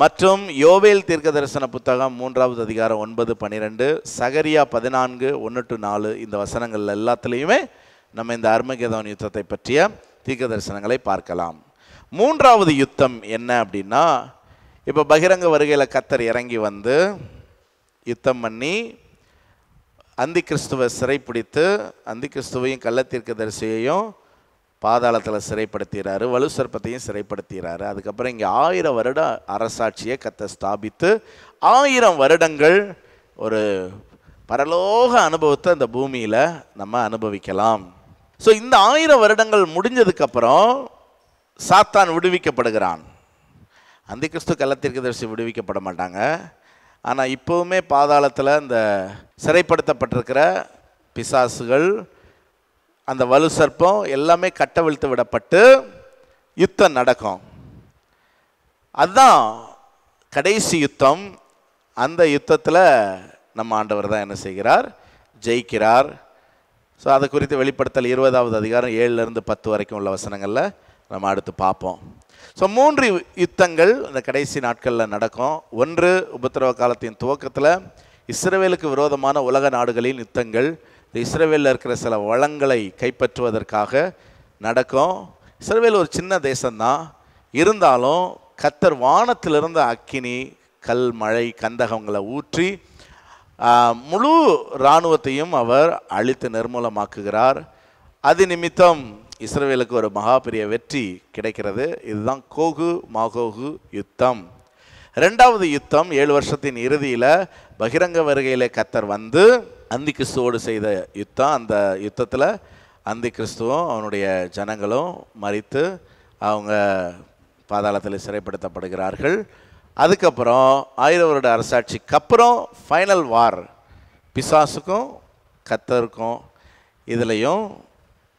மற்றும் யோவேல் தீர்க்க தரிசன புத்தகம் மூன்றாவது அதிகாரம் ஒன்பது பன்னிரெண்டு சகரியா பதினான்கு ஒன்று டு நாலு இந்த வசனங்கள் எல்லாத்துலேயுமே நம்ம இந்த அருமகேதவன் யுத்தத்தை பற்றிய தீர்க்க தரிசனங்களை பார்க்கலாம் மூன்றாவது யுத்தம் என்ன அப்படின்னா இப்போ பகிரங்க வருகையில் கத்தர் இறங்கி வந்து யுத்தம் பண்ணி அந்தி கிறிஸ்துவ சிறைப்பிடித்து அந்தி கிறிஸ்துவையும் கள்ளத்தீர்க்க தரிசியையும் பாதாளத்தில் சிறைப்படுத்திடுறாரு வலு சர்ப்பத்தையும் சிறைப்படுத்திடுறாரு அதுக்கப்புறம் இங்கே ஆயிரம் வருட அரசாட்சியை கத்தை ஸ்தாபித்து ஆயிரம் வருடங்கள் ஒரு பரலோக அனுபவத்தை அந்த பூமியில் நம்ம அனுபவிக்கலாம் ஸோ இந்த ஆயிரம் வருடங்கள் முடிஞ்சதுக்கப்புறம் சாத்தான் விடுவிக்கப்படுகிறான் அந்த கிறிஸ்து கள்ளத்திற்கு தரிசி விடுவிக்கப்பட மாட்டாங்க ஆனால் இப்போவுமே பாதாளத்தில் இந்த சிறைப்படுத்தப்பட்டிருக்கிற பிசாசுகள் அந்த வலு சர்ப்பம் எல்லாமே கட்டவிழ்த்து விடப்பட்டு யுத்தம் நடக்கும் அதுதான் கடைசி யுத்தம் அந்த யுத்தத்தில் நம்ம ஆண்டவர் தான் என்ன செய்கிறார் ஜெயிக்கிறார் ஸோ அதை குறித்து வெளிப்படுத்தல் இருபதாவது அதிகாரம் ஏழுலேருந்து பத்து வரைக்கும் உள்ள வசனங்களில் நம்ம அடுத்து பார்ப்போம் ஸோ மூன்று யுத்தங்கள் இந்த கடைசி நாட்களில் நடக்கும் ஒன்று உபத்திரவ காலத்தின் துவக்கத்தில் இஸ்ரேவேலுக்கு விரோதமான உலக நாடுகளின் யுத்தங்கள் இந்த இஸ்ரேவேலில் இருக்கிற சில வளங்களை கைப்பற்றுவதற்காக நடக்கும் இஸ்ரேவேல் ஒரு சின்ன தேசம்தான் இருந்தாலும் கத்தர் வானத்திலிருந்து அக்கினி கல் மழை கந்தகங்களை ஊற்றி முழு இராணுவத்தையும் அவர் அழித்து நிர்மூலமாக்குகிறார் அது நிமித்தம் இஸ்ரேவேலுக்கு ஒரு மகா பெரிய வெற்றி கிடைக்கிறது இதுதான் கோகு மாகோகு யுத்தம் ரெண்டாவது யுத்தம் ஏழு வருஷத்தின் இறுதியில் பகிரங்க வருகையில் கத்தர் வந்து அந்தி கிறிஸ்துவோடு செய்த யுத்தம் அந்த யுத்தத்தில் அந்தி கிறிஸ்துவும் அவனுடைய ஜனங்களும் மறித்து அவங்க பாதாளத்தில் சிறைப்படுத்தப்படுகிறார்கள் அதுக்கப்புறம் ஆயிரம் வருட அரசாட்சிக்கு அப்புறம் ஃபைனல் வார் பிசாசுக்கும் கத்தருக்கும் இதுலேயும்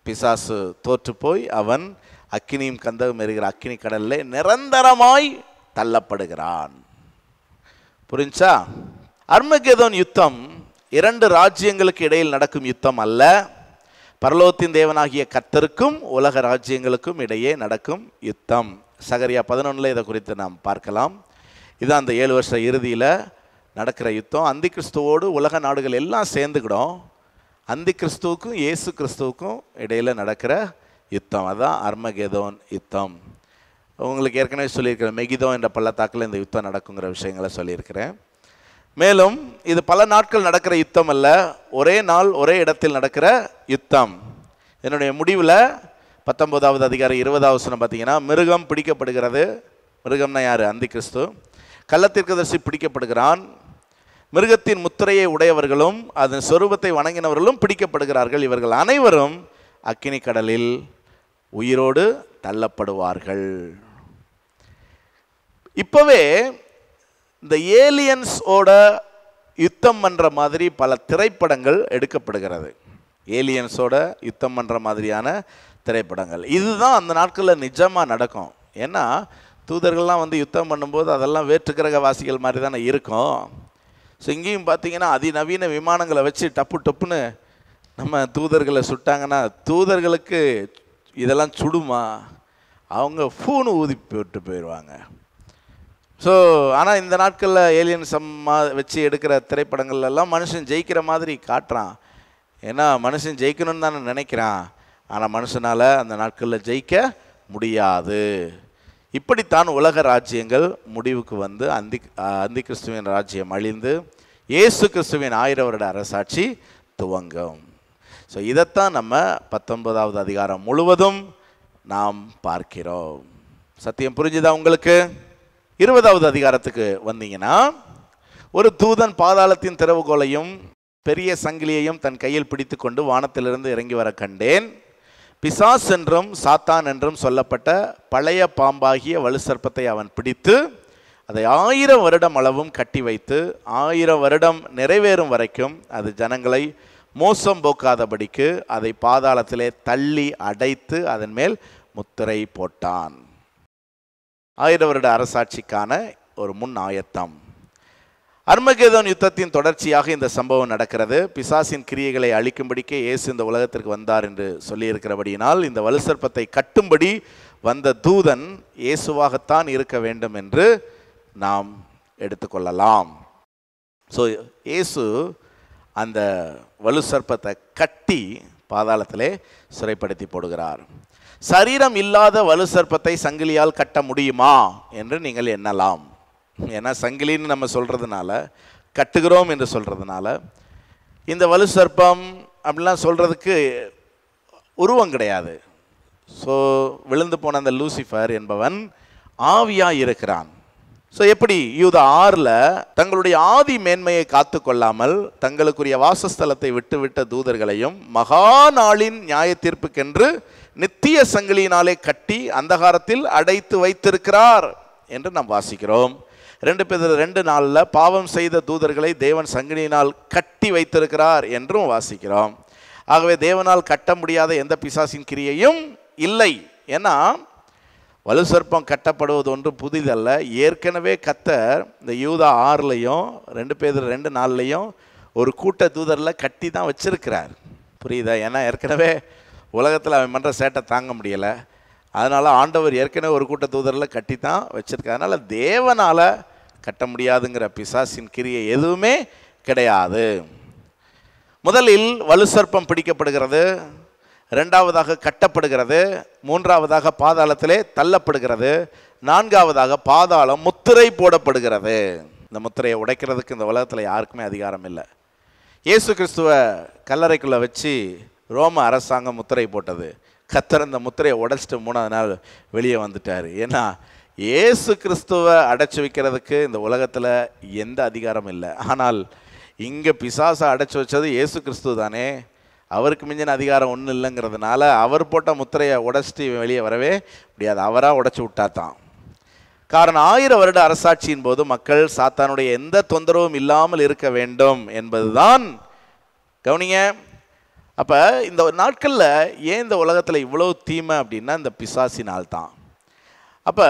பிசாசு தோற்று போய் அவன் அக்கினியும் கந்தகம் எறுகிற அக்கினி கடலில் நிரந்தரமாய் தள்ளப்படுகிறான் புரிஞ்சா அர்மகேதோன் யுத்தம் இரண்டு ராஜ்யங்களுக்கு இடையில் நடக்கும் யுத்தம் அல்ல பரலோகத்தின் தேவனாகிய கத்தருக்கும் உலக ராஜ்யங்களுக்கும் இடையே நடக்கும் யுத்தம் சகரியா பதினொன்றில் இதை குறித்து நாம் பார்க்கலாம் இதுதான் அந்த ஏழு வருஷ இறுதியில் நடக்கிற யுத்தம் அந்தி கிறிஸ்துவோடு உலக நாடுகள் எல்லாம் சேர்ந்துக்கிடும் அந்தி கிறிஸ்துவுக்கும் இயேசு கிறிஸ்துவுக்கும் இடையில் நடக்கிற யுத்தம் அதுதான் அர்மகேதோன் யுத்தம் உங்களுக்கு ஏற்கனவே சொல்லியிருக்கிறேன் மெகிதோ என்ற பள்ளத்தாக்கில் இந்த யுத்தம் நடக்குங்கிற விஷயங்களை சொல்லியிருக்கிறேன் மேலும் இது பல நாட்கள் நடக்கிற யுத்தம் அல்ல ஒரே நாள் ஒரே இடத்தில் நடக்கிற யுத்தம் என்னுடைய முடிவில் பத்தொம்போதாவது அதிகாரம் இருபதாவது வசனம் பார்த்தீங்கன்னா மிருகம் பிடிக்கப்படுகிறது மிருகம்னா யார் அந்தி கிறிஸ்து கள்ளத்திற்கதர்சி பிடிக்கப்படுகிறான் மிருகத்தின் முத்திரையை உடையவர்களும் அதன் சொரூபத்தை வணங்கினவர்களும் பிடிக்கப்படுகிறார்கள் இவர்கள் அனைவரும் அக்கினி கடலில் உயிரோடு தள்ளப்படுவார்கள் இப்போவே இந்த ஏலியன்ஸோட யுத்தம் பண்ணுற மாதிரி பல திரைப்படங்கள் எடுக்கப்படுகிறது ஏலியன்ஸோட யுத்தம் பண்ணுற மாதிரியான திரைப்படங்கள் இதுதான் அந்த நாட்களில் நிஜமாக நடக்கும் ஏன்னா தூதர்கள்லாம் வந்து யுத்தம் பண்ணும்போது அதெல்லாம் வேற்றுக்கிரக வாசிகள் மாதிரி தானே இருக்கும் ஸோ இங்கேயும் பார்த்தீங்கன்னா அதிநவீன விமானங்களை வச்சு டப்பு டப்புன்னு நம்ம தூதர்களை சுட்டாங்கன்னா தூதர்களுக்கு இதெல்லாம் சுடுமா அவங்க ஃபோனு ஊதி போட்டு போயிடுவாங்க ஸோ ஆனால் இந்த நாட்களில் ஏலியன் சம்மா வச்சு எடுக்கிற திரைப்படங்கள்லாம் மனுஷன் ஜெயிக்கிற மாதிரி காட்டுறான் ஏன்னா மனுஷன் ஜெயிக்கணும்னு தானே நினைக்கிறான் ஆனால் மனுஷனால் அந்த நாட்களில் ஜெயிக்க முடியாது இப்படித்தான் உலக ராஜ்யங்கள் முடிவுக்கு வந்து அந்தி அந்தி கிறிஸ்துவின் ராஜ்யம் அழிந்து இயேசு கிறிஸ்துவின் ஆயிரம் வருட அரசாட்சி துவங்கும் ஸோ இதைத்தான் நம்ம பத்தொன்பதாவது அதிகாரம் முழுவதும் நாம் பார்க்கிறோம் சத்தியம் புரிஞ்சுதா உங்களுக்கு இருபதாவது அதிகாரத்துக்கு வந்தீங்கன்னா ஒரு தூதன் பாதாளத்தின் திறவுகோலையும் பெரிய சங்கிலியையும் தன் கையில் பிடித்து கொண்டு வானத்திலிருந்து இறங்கி வர கண்டேன் பிசாஸ் என்றும் சாத்தான் என்றும் சொல்லப்பட்ட பழைய பாம்பாகிய வலு சர்ப்பத்தை அவன் பிடித்து அதை ஆயிரம் வருடம் அளவும் கட்டி வைத்து ஆயிரம் வருடம் நிறைவேறும் வரைக்கும் அது ஜனங்களை மோசம் போக்காதபடிக்கு அதை பாதாளத்திலே தள்ளி அடைத்து அதன் மேல் முத்திரை போட்டான் ஆயிரம் வருட அரசாட்சிக்கான ஒரு முன் ஆயத்தம் அர்மகேதோன் யுத்தத்தின் தொடர்ச்சியாக இந்த சம்பவம் நடக்கிறது பிசாசின் கிரியைகளை அழிக்கும்படிக்கே இயேசு இந்த உலகத்திற்கு வந்தார் என்று சொல்லியிருக்கிறபடியினால் இந்த வலுசற்பத்தை கட்டும்படி வந்த தூதன் இயேசுவாகத்தான் இருக்க வேண்டும் என்று நாம் எடுத்துக்கொள்ளலாம் ஸோ இயேசு அந்த வலு சர்ப்பத்தை கட்டி பாதாளத்திலே சிறைப்படுத்தி போடுகிறார் சரீரம் இல்லாத வலு சர்ப்பத்தை சங்கிலியால் கட்ட முடியுமா என்று நீங்கள் எண்ணலாம் ஏன்னா சங்கிலின்னு நம்ம சொல்கிறதுனால கட்டுகிறோம் என்று சொல்கிறதுனால இந்த வலு சர்ப்பம் அப்படிலாம் சொல்கிறதுக்கு உருவம் கிடையாது ஸோ விழுந்து போன அந்த லூசிஃபர் என்பவன் ஆவியாக இருக்கிறான் ஸோ எப்படி யூத ஆறில் தங்களுடைய ஆதி மேன்மையை காத்து கொள்ளாமல் தங்களுக்குரிய வாசஸ்தலத்தை விட்டுவிட்ட தூதர்களையும் மகா நாளின் நியாய தீர்ப்புக்கென்று நித்திய சங்கிலியினாலே கட்டி அந்தகாரத்தில் அடைத்து வைத்திருக்கிறார் என்று நாம் வாசிக்கிறோம் ரெண்டு பேர் ரெண்டு நாளில் பாவம் செய்த தூதர்களை தேவன் சங்கிலியினால் கட்டி வைத்திருக்கிறார் என்றும் வாசிக்கிறோம் ஆகவே தேவனால் கட்ட முடியாத எந்த பிசாசின் கிரியையும் இல்லை ஏன்னா வலு சர்ப்பம் கட்டப்படுவது ஒன்று புதிதல்ல ஏற்கனவே கத்தர் இந்த யூதா ஆறுலையும் ரெண்டு பேர் ரெண்டு நாள்லையும் ஒரு கூட்ட தூதரில் கட்டி தான் வச்சுருக்கிறார் புரியுதா ஏன்னா ஏற்கனவே உலகத்தில் அவன் பண்ணுற சேட்டை தாங்க முடியலை அதனால் ஆண்டவர் ஏற்கனவே ஒரு கூட்ட தூதரில் கட்டி தான் வச்சுருக்கார் அதனால் தேவனால் கட்ட முடியாதுங்கிற பிசாசின் கிரியை எதுவுமே கிடையாது முதலில் வலு சர்ப்பம் பிடிக்கப்படுகிறது ரெண்டாவதாக கட்டப்படுகிறது மூன்றாவதாக பாதாளத்திலே தள்ளப்படுகிறது நான்காவதாக பாதாளம் முத்திரை போடப்படுகிறது இந்த முத்திரையை உடைக்கிறதுக்கு இந்த உலகத்தில் யாருக்குமே அதிகாரம் இல்லை இயேசு கிறிஸ்துவ கல்லறைக்குள்ளே வச்சு ரோம அரசாங்கம் முத்திரை போட்டது கத்தர் இந்த முத்திரையை உடைச்சிட்டு மூணாவது நாள் வெளியே வந்துட்டார் ஏன்னா இயேசு கிறிஸ்துவை அடைச்சி வைக்கிறதுக்கு இந்த உலகத்தில் எந்த அதிகாரம் இல்லை ஆனால் இங்கே பிசாசை அடைச்சி வச்சது இயேசு கிறிஸ்துவ தானே அவருக்கு மிஞ்சின அதிகாரம் ஒன்றும் இல்லைங்கிறதுனால அவர் போட்ட முத்திரையை உடச்சிட்டு வெளியே வரவே முடியாது அவராக உடச்சி விட்டா தான் காரணம் ஆயிரம் வருட அரசாட்சியின் போது மக்கள் சாத்தானுடைய எந்த தொந்தரவும் இல்லாமல் இருக்க வேண்டும் என்பதுதான் கவனிங்க அப்போ இந்த நாட்களில் ஏன் இந்த உலகத்தில் இவ்வளோ தீமை அப்படின்னா இந்த பிசாசினால் தான் அப்போ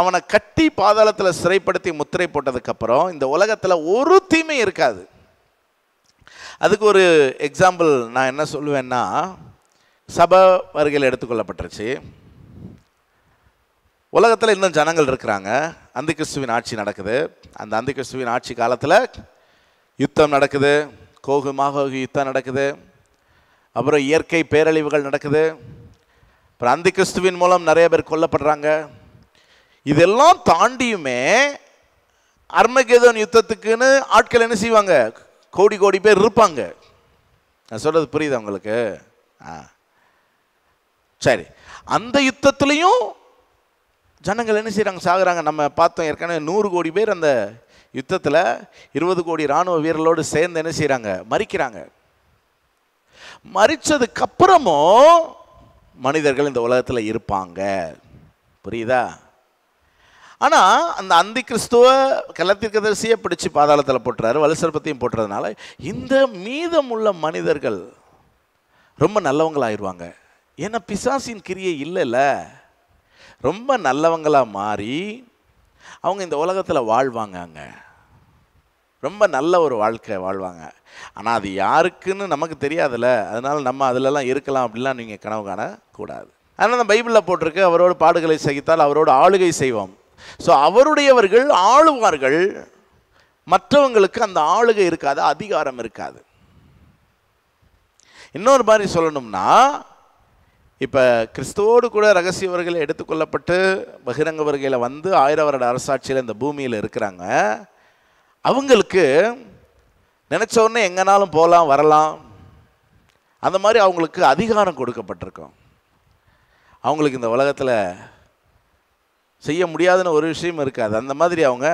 அவனை கட்டி பாதாளத்தில் சிறைப்படுத்தி முத்திரை போட்டதுக்கப்புறம் இந்த உலகத்தில் ஒரு தீமை இருக்காது அதுக்கு ஒரு எக்ஸாம்பிள் நான் என்ன சொல்லுவேன்னா சபை வருகையில் எடுத்துக்கொள்ளப்பட்டுருச்சு உலகத்தில் இன்னும் ஜனங்கள் இருக்கிறாங்க அந்த கிறிஸ்துவின் ஆட்சி நடக்குது அந்த அந்த கிறிஸ்துவின் ஆட்சி காலத்தில் யுத்தம் நடக்குது கோகு மாகோகு யுத்தம் நடக்குது அப்புறம் இயற்கை பேரழிவுகள் நடக்குது அப்புறம் அந்த கிறிஸ்துவின் மூலம் நிறைய பேர் கொல்லப்படுறாங்க இதெல்லாம் தாண்டியுமே அர்மகேதன் யுத்தத்துக்குன்னு ஆட்கள் என்ன செய்வாங்க கோடி கோடி பேர் இருப்பாங்க நான் சொல்கிறது புரியுது உங்களுக்கு ஆ சரி அந்த யுத்தத்துலேயும் ஜனங்கள் என்ன செய்கிறாங்க சாகுறாங்க நம்ம பார்த்தோம் ஏற்கனவே நூறு கோடி பேர் அந்த யுத்தத்தில் இருபது கோடி இராணுவ வீரர்களோடு சேர்ந்து என்ன செய்கிறாங்க மறிக்கிறாங்க மறித்ததுக்கப்புறமும் மனிதர்கள் இந்த உலகத்தில் இருப்பாங்க புரியுதா ஆனால் அந்த அந்தி கிறிஸ்துவ கள்ளத்திற்கதரிசியை பிடிச்சி பாதாளத்தில் போட்டுறாரு வலுசர்பத்தையும் போட்டுறதுனால இந்த மீதம் உள்ள மனிதர்கள் ரொம்ப நல்லவங்களாகிடுவாங்க ஏன்னா பிசாசின் கிரியை இல்லைல்ல ரொம்ப நல்லவங்களாக மாறி அவங்க இந்த உலகத்தில் வாழ்வாங்க அங்கே ரொம்ப நல்ல ஒரு வாழ்க்கை வாழ்வாங்க ஆனால் அது யாருக்குன்னு நமக்கு தெரியாதுல்ல அதனால் நம்ம அதிலலாம் இருக்கலாம் அப்படிலாம் நீங்கள் கனவு காணக்கூடாது அதனால் அந்த பைபிளில் போட்டிருக்கு அவரோட பாடுகளை சகித்தால் அவரோட ஆளுகை செய்வோம் ஸோ அவருடையவர்கள் ஆளுவார்கள் மற்றவங்களுக்கு அந்த ஆளுகை இருக்காது அதிகாரம் இருக்காது இன்னொரு மாதிரி சொல்லணும்னா இப்போ கிறிஸ்துவோடு கூட ரகசியவர்கள் எடுத்துக்கொள்ளப்பட்டு பகிரங்க வருகையில் வந்து ஆயிரம் வருட அரசாட்சியில் இந்த பூமியில் இருக்கிறாங்க அவங்களுக்கு நினச்ச உடனே எங்கேனாலும் போகலாம் வரலாம் அந்த மாதிரி அவங்களுக்கு அதிகாரம் கொடுக்கப்பட்டிருக்கும் அவங்களுக்கு இந்த உலகத்தில் செய்ய முடியாதுன்னு ஒரு விஷயம் இருக்காது அந்த மாதிரி அவங்க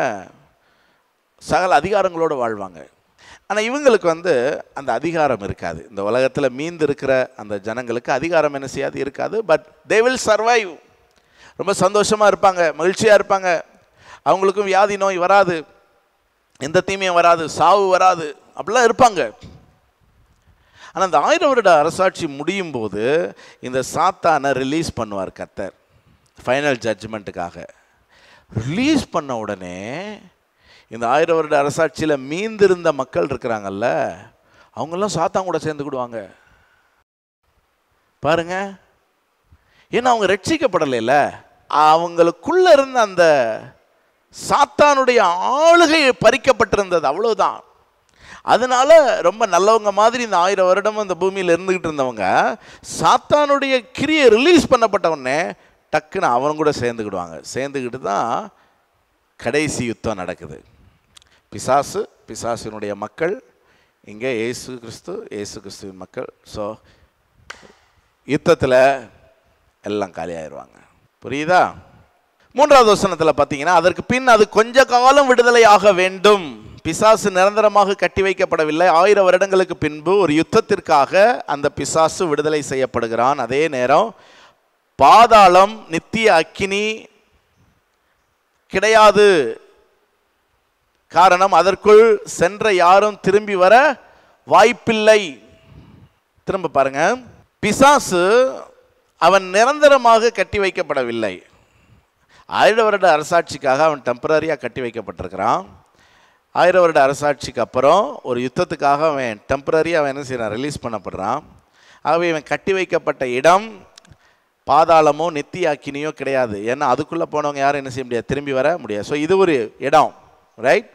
சகல அதிகாரங்களோடு வாழ்வாங்க ஆனால் இவங்களுக்கு வந்து அந்த அதிகாரம் இருக்காது இந்த உலகத்தில் மீந்து இருக்கிற அந்த ஜனங்களுக்கு அதிகாரம் என்ன செய்யாது இருக்காது பட் தே வில் சர்வைவ் ரொம்ப சந்தோஷமாக இருப்பாங்க மகிழ்ச்சியாக இருப்பாங்க அவங்களுக்கும் வியாதி நோய் வராது எந்த தீமையும் வராது சாவு வராது அப்படிலாம் இருப்பாங்க ஆனால் அந்த ஆயிரம் வருட அரசாட்சி முடியும் போது இந்த சாத்தானை ரிலீஸ் பண்ணுவார் கத்தர் ஃபைனல் ஜட்ஜ்மெண்ட்டுக்காக ரிலீஸ் பண்ண உடனே இந்த ஆயிரம் வருட அரசாட்சியில் மீந்திருந்த மக்கள் இருக்கிறாங்கல்ல அவங்கெல்லாம் சாத்தான் கூட சேர்ந்துக்கிடுவாங்க பாருங்க ஏன்னா அவங்க ரட்சிக்கப்படலைல்ல அவங்களுக்குள்ள இருந்த அந்த சாத்தானுடைய ஆளுகை பறிக்கப்பட்டிருந்தது அவ்வளோதான் அதனால ரொம்ப நல்லவங்க மாதிரி இந்த ஆயிரம் வருடமும் இந்த பூமியில் இருந்துக்கிட்டு இருந்தவங்க சாத்தானுடைய கிரியை ரிலீஸ் பண்ணப்பட்ட உடனே டக்குன்னு அவனும் கூட சேர்ந்துக்கிடுவாங்க சேர்ந்துக்கிட்டு தான் கடைசி யுத்தம் நடக்குது பிசாசு பிசாசினுடைய மக்கள் இங்கே ஏசு கிறிஸ்து ஏசு கிறிஸ்துவின் மக்கள் ஸோ யுத்தத்தில் எல்லாம் காலியாயிருவாங்க புரியுதா மூன்றாவது வசனத்தில் பார்த்தீங்கன்னா அதற்கு பின் அது கொஞ்ச காலம் விடுதலையாக வேண்டும் பிசாசு நிரந்தரமாக கட்டி வைக்கப்படவில்லை ஆயிரம் வருடங்களுக்கு பின்பு ஒரு யுத்தத்திற்காக அந்த பிசாசு விடுதலை செய்யப்படுகிறான் அதே நேரம் பாதாளம் நித்திய அக்கினி கிடையாது காரணம் அதற்குள் சென்ற யாரும் திரும்பி வர வாய்ப்பில்லை திரும்ப பாருங்க பிசாசு அவன் நிரந்தரமாக கட்டி வைக்கப்படவில்லை ஆயிர வருட அரசாட்சிக்காக அவன் டெம்பரரியாக கட்டி வைக்கப்பட்டிருக்கிறான் ஆயிர வருட அரசாட்சிக்கு அப்புறம் ஒரு யுத்தத்துக்காக அவன் டெம்பரரியாக அவன் என்ன செய்யறான் ரிலீஸ் பண்ணப்படுறான் ஆகவே இவன் கட்டி வைக்கப்பட்ட இடம் பாதாளமோ நித்தி அக்கினியோ கிடையாது ஏன்னா அதுக்குள்ளே போனவங்க யாரும் என்ன செய்ய முடியாது திரும்பி வர முடியாது ஸோ இது ஒரு இடம் ரைட்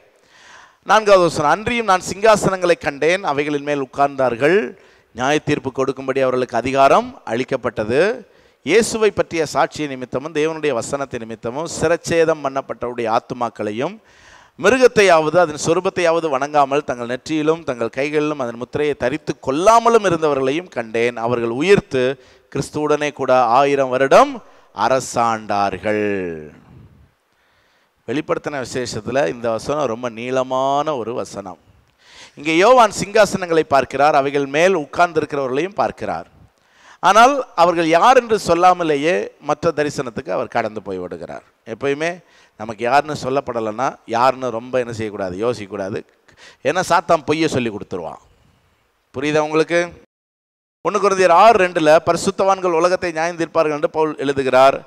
நான்காவது வசனம் அன்றியும் நான் சிங்காசனங்களை கண்டேன் அவைகளின் மேல் உட்கார்ந்தார்கள் நியாய தீர்ப்பு கொடுக்கும்படி அவர்களுக்கு அதிகாரம் அளிக்கப்பட்டது இயேசுவை பற்றிய சாட்சியை நிமித்தமும் தேவனுடைய வசனத்தை நிமித்தமும் சிரச்சேதம் பண்ணப்பட்டவருடைய ஆத்துமாக்களையும் மிருகத்தையாவது அதன் சொரூபத்தையாவது வணங்காமல் தங்கள் நெற்றியிலும் தங்கள் கைகளிலும் அதன் முத்திரையை தரித்து கொள்ளாமலும் இருந்தவர்களையும் கண்டேன் அவர்கள் உயிர்த்து கிறிஸ்துவுடனே கூட ஆயிரம் வருடம் அரசாண்டார்கள் வெளிப்படுத்தின விசேஷத்தில் இந்த வசனம் ரொம்ப நீளமான ஒரு வசனம் இங்கே யோவான் சிங்காசனங்களை பார்க்கிறார் அவைகள் மேல் உட்கார்ந்திருக்கிறவர்களையும் பார்க்கிறார் ஆனால் அவர்கள் யார் என்று சொல்லாமலேயே மற்ற தரிசனத்துக்கு அவர் கடந்து போய் விடுகிறார் எப்பயுமே நமக்கு யாருன்னு சொல்லப்படலைன்னா யாருன்னு ரொம்ப என்ன செய்யக்கூடாது யோசிக்கக்கூடாது ஏன்னா சாத்தான் பொய்யை சொல்லி கொடுத்துருவான் புரியுதா உங்களுக்கு ஒன்று குறைந்தர் ஆறு ரெண்டில் பரிசுத்தவான்கள் உலகத்தை நியாயம் தீர்ப்பார்கள் என்று பவுல் எழுதுகிறார்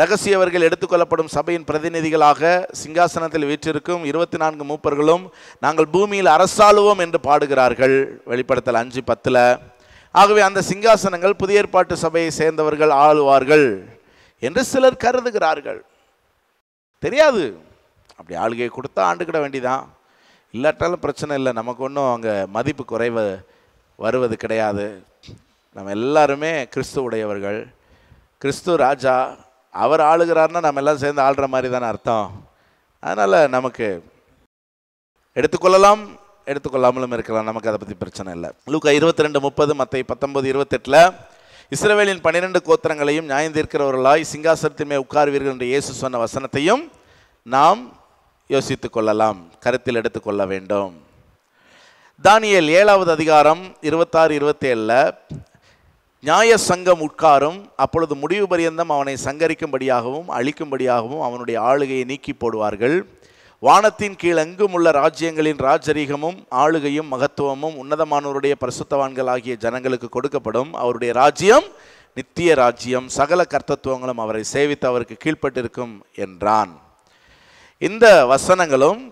ரகசியவர்கள் எடுத்துக்கொள்ளப்படும் சபையின் பிரதிநிதிகளாக சிங்காசனத்தில் வீற்றிருக்கும் இருபத்தி நான்கு மூப்பர்களும் நாங்கள் பூமியில் அரசாளுவோம் என்று பாடுகிறார்கள் வெளிப்படுத்தல் அஞ்சு பத்தில் ஆகவே அந்த சிங்காசனங்கள் புதிய ஏற்பாட்டு சபையை சேர்ந்தவர்கள் ஆளுவார்கள் என்று சிலர் கருதுகிறார்கள் தெரியாது அப்படி ஆளுகையை கொடுத்தா ஆண்டுக்கிட வேண்டிதான் இல்லாட்டாலும் பிரச்சனை இல்லை நமக்கு ஒன்றும் அங்கே மதிப்பு குறைவு வருவது கிடையாது நம்ம எல்லாருமே கிறிஸ்து உடையவர்கள் கிறிஸ்து ராஜா அவர் ஆளுகிறார்னா நம்ம எல்லாம் சேர்ந்து ஆள்ற மாதிரி தானே அர்த்தம் அதனால் நமக்கு எடுத்துக்கொள்ளலாம் எடுத்துக்கொள்ளாமலும் இருக்கலாம் நமக்கு அதை பற்றி பிரச்சனை இல்லை லூக்கா இருபத்தி ரெண்டு முப்பது மற்ற பத்தொம்பது இருபத்தெட்டில் இஸ்ரேவேலின் பன்னிரெண்டு கோத்திரங்களையும் நியாயந்தீர்க்கிறவர்களாய் சிங்காசனத்தின் மேல் உட்கார்வீர்கள் என்று இயேசு சொன்ன வசனத்தையும் நாம் யோசித்து கொள்ளலாம் கருத்தில் எடுத்துக்கொள்ள வேண்டும் தானியல் ஏழாவது அதிகாரம் இருபத்தாறு இருபத்தேழில் நியாய சங்கம் உட்காரும் அப்பொழுது முடிவு பரியந்தம் அவனை சங்கரிக்கும்படியாகவும் அழிக்கும்படியாகவும் அவனுடைய ஆளுகையை நீக்கி போடுவார்கள் வானத்தின் கீழ் எங்கும் உள்ள ராஜ்யங்களின் ராஜரீகமும் ஆளுகையும் மகத்துவமும் உன்னதமானவருடைய பரிசுத்தவான்கள் ஆகிய ஜனங்களுக்கு கொடுக்கப்படும் அவருடைய ராஜ்யம் நித்திய ராஜ்யம் சகல கர்த்தத்துவங்களும் அவரை சேவித்து அவருக்கு கீழ்ப்பட்டிருக்கும் என்றான் இந்த வசனங்களும்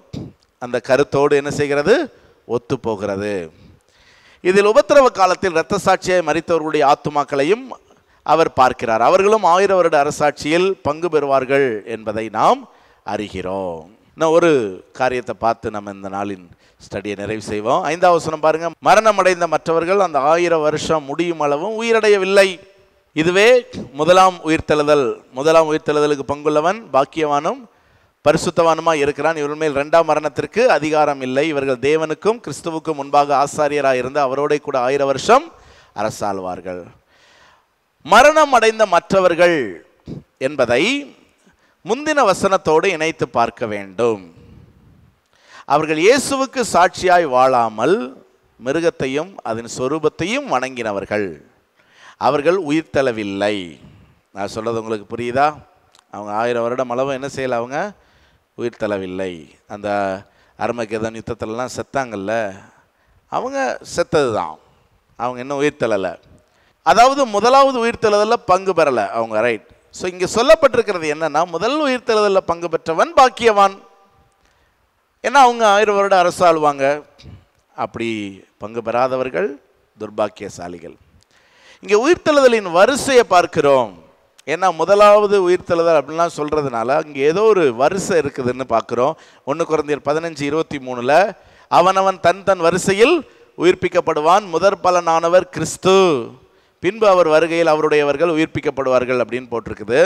அந்த கருத்தோடு என்ன செய்கிறது ஒத்துப்போகிறது இதில் உபத்திரவ காலத்தில் இரத்த சாட்சியை மறித்தவர்களுடைய ஆத்துமாக்களையும் அவர் பார்க்கிறார் அவர்களும் ஆயிர வருட அரசாட்சியில் பங்கு பெறுவார்கள் என்பதை நாம் அறிகிறோம் நான் ஒரு காரியத்தை பார்த்து நம்ம இந்த நாளின் ஸ்டடியை நிறைவு செய்வோம் ஐந்தாவது சனம் பாருங்க மரணம் அடைந்த மற்றவர்கள் அந்த ஆயிரம் வருஷம் முடியும் அளவும் உயிரடையவில்லை இதுவே முதலாம் உயிர்த்தெழுதல் முதலாம் உயிர்த்தெழுதலுக்கு பங்குள்ளவன் பாக்கியவானும் பரிசுத்தவானுமாய் இருக்கிறான் இவர்கள் மேல் ரெண்டாம் மரணத்திற்கு அதிகாரம் இல்லை இவர்கள் தேவனுக்கும் கிறிஸ்துவுக்கும் முன்பாக ஆசாரியராக இருந்து அவரோட கூட ஆயிரம் வருஷம் அரசாழ்வார்கள் மரணம் அடைந்த மற்றவர்கள் என்பதை முந்தின வசனத்தோடு இணைத்து பார்க்க வேண்டும் அவர்கள் இயேசுவுக்கு சாட்சியாய் வாழாமல் மிருகத்தையும் அதன் சொரூபத்தையும் வணங்கினவர்கள் அவர்கள் உயிர்த்தளவில்லை நான் சொல்கிறது உங்களுக்கு புரியுதா அவங்க ஆயிரம் வருடம் அளவு என்ன செய்யலை அவங்க உயிர் தளவில்லை அந்த அருமக்கேதன் யுத்தத்திலலாம் செத்தாங்கல்ல அவங்க செத்தது தான் அவங்க இன்னும் உயிர் தள்ளலை அதாவது முதலாவது உயிர்த்தெழுதலில் பங்கு பெறலை அவங்க ரைட் ஸோ இங்கே சொல்லப்பட்டிருக்கிறது என்னென்னா முதல் உயிர்த்தெழுதலில் பங்கு பெற்றவன் பாக்கியவான் ஏன்னா அவங்க ஆயிரம் வருட அரசாழ்வாங்க அப்படி பங்கு பெறாதவர்கள் துர்பாக்கியசாலிகள் இங்கே உயிர்த்தெழுதலின் வரிசையை பார்க்கிறோம் ஏன்னா முதலாவது உயிர்த்தெழுதல் அப்படின்லாம் சொல்கிறதுனால அங்கே ஏதோ ஒரு வரிசை இருக்குதுன்னு பார்க்குறோம் ஒன்று குறைந்தர் பதினஞ்சு இருபத்தி மூணில் அவனவன் தன் தன் வரிசையில் உயிர்ப்பிக்கப்படுவான் முதற் பலனானவர் கிறிஸ்து பின்பு அவர் வருகையில் அவருடையவர்கள் உயிர்ப்பிக்கப்படுவார்கள் அப்படின்னு போட்டிருக்குது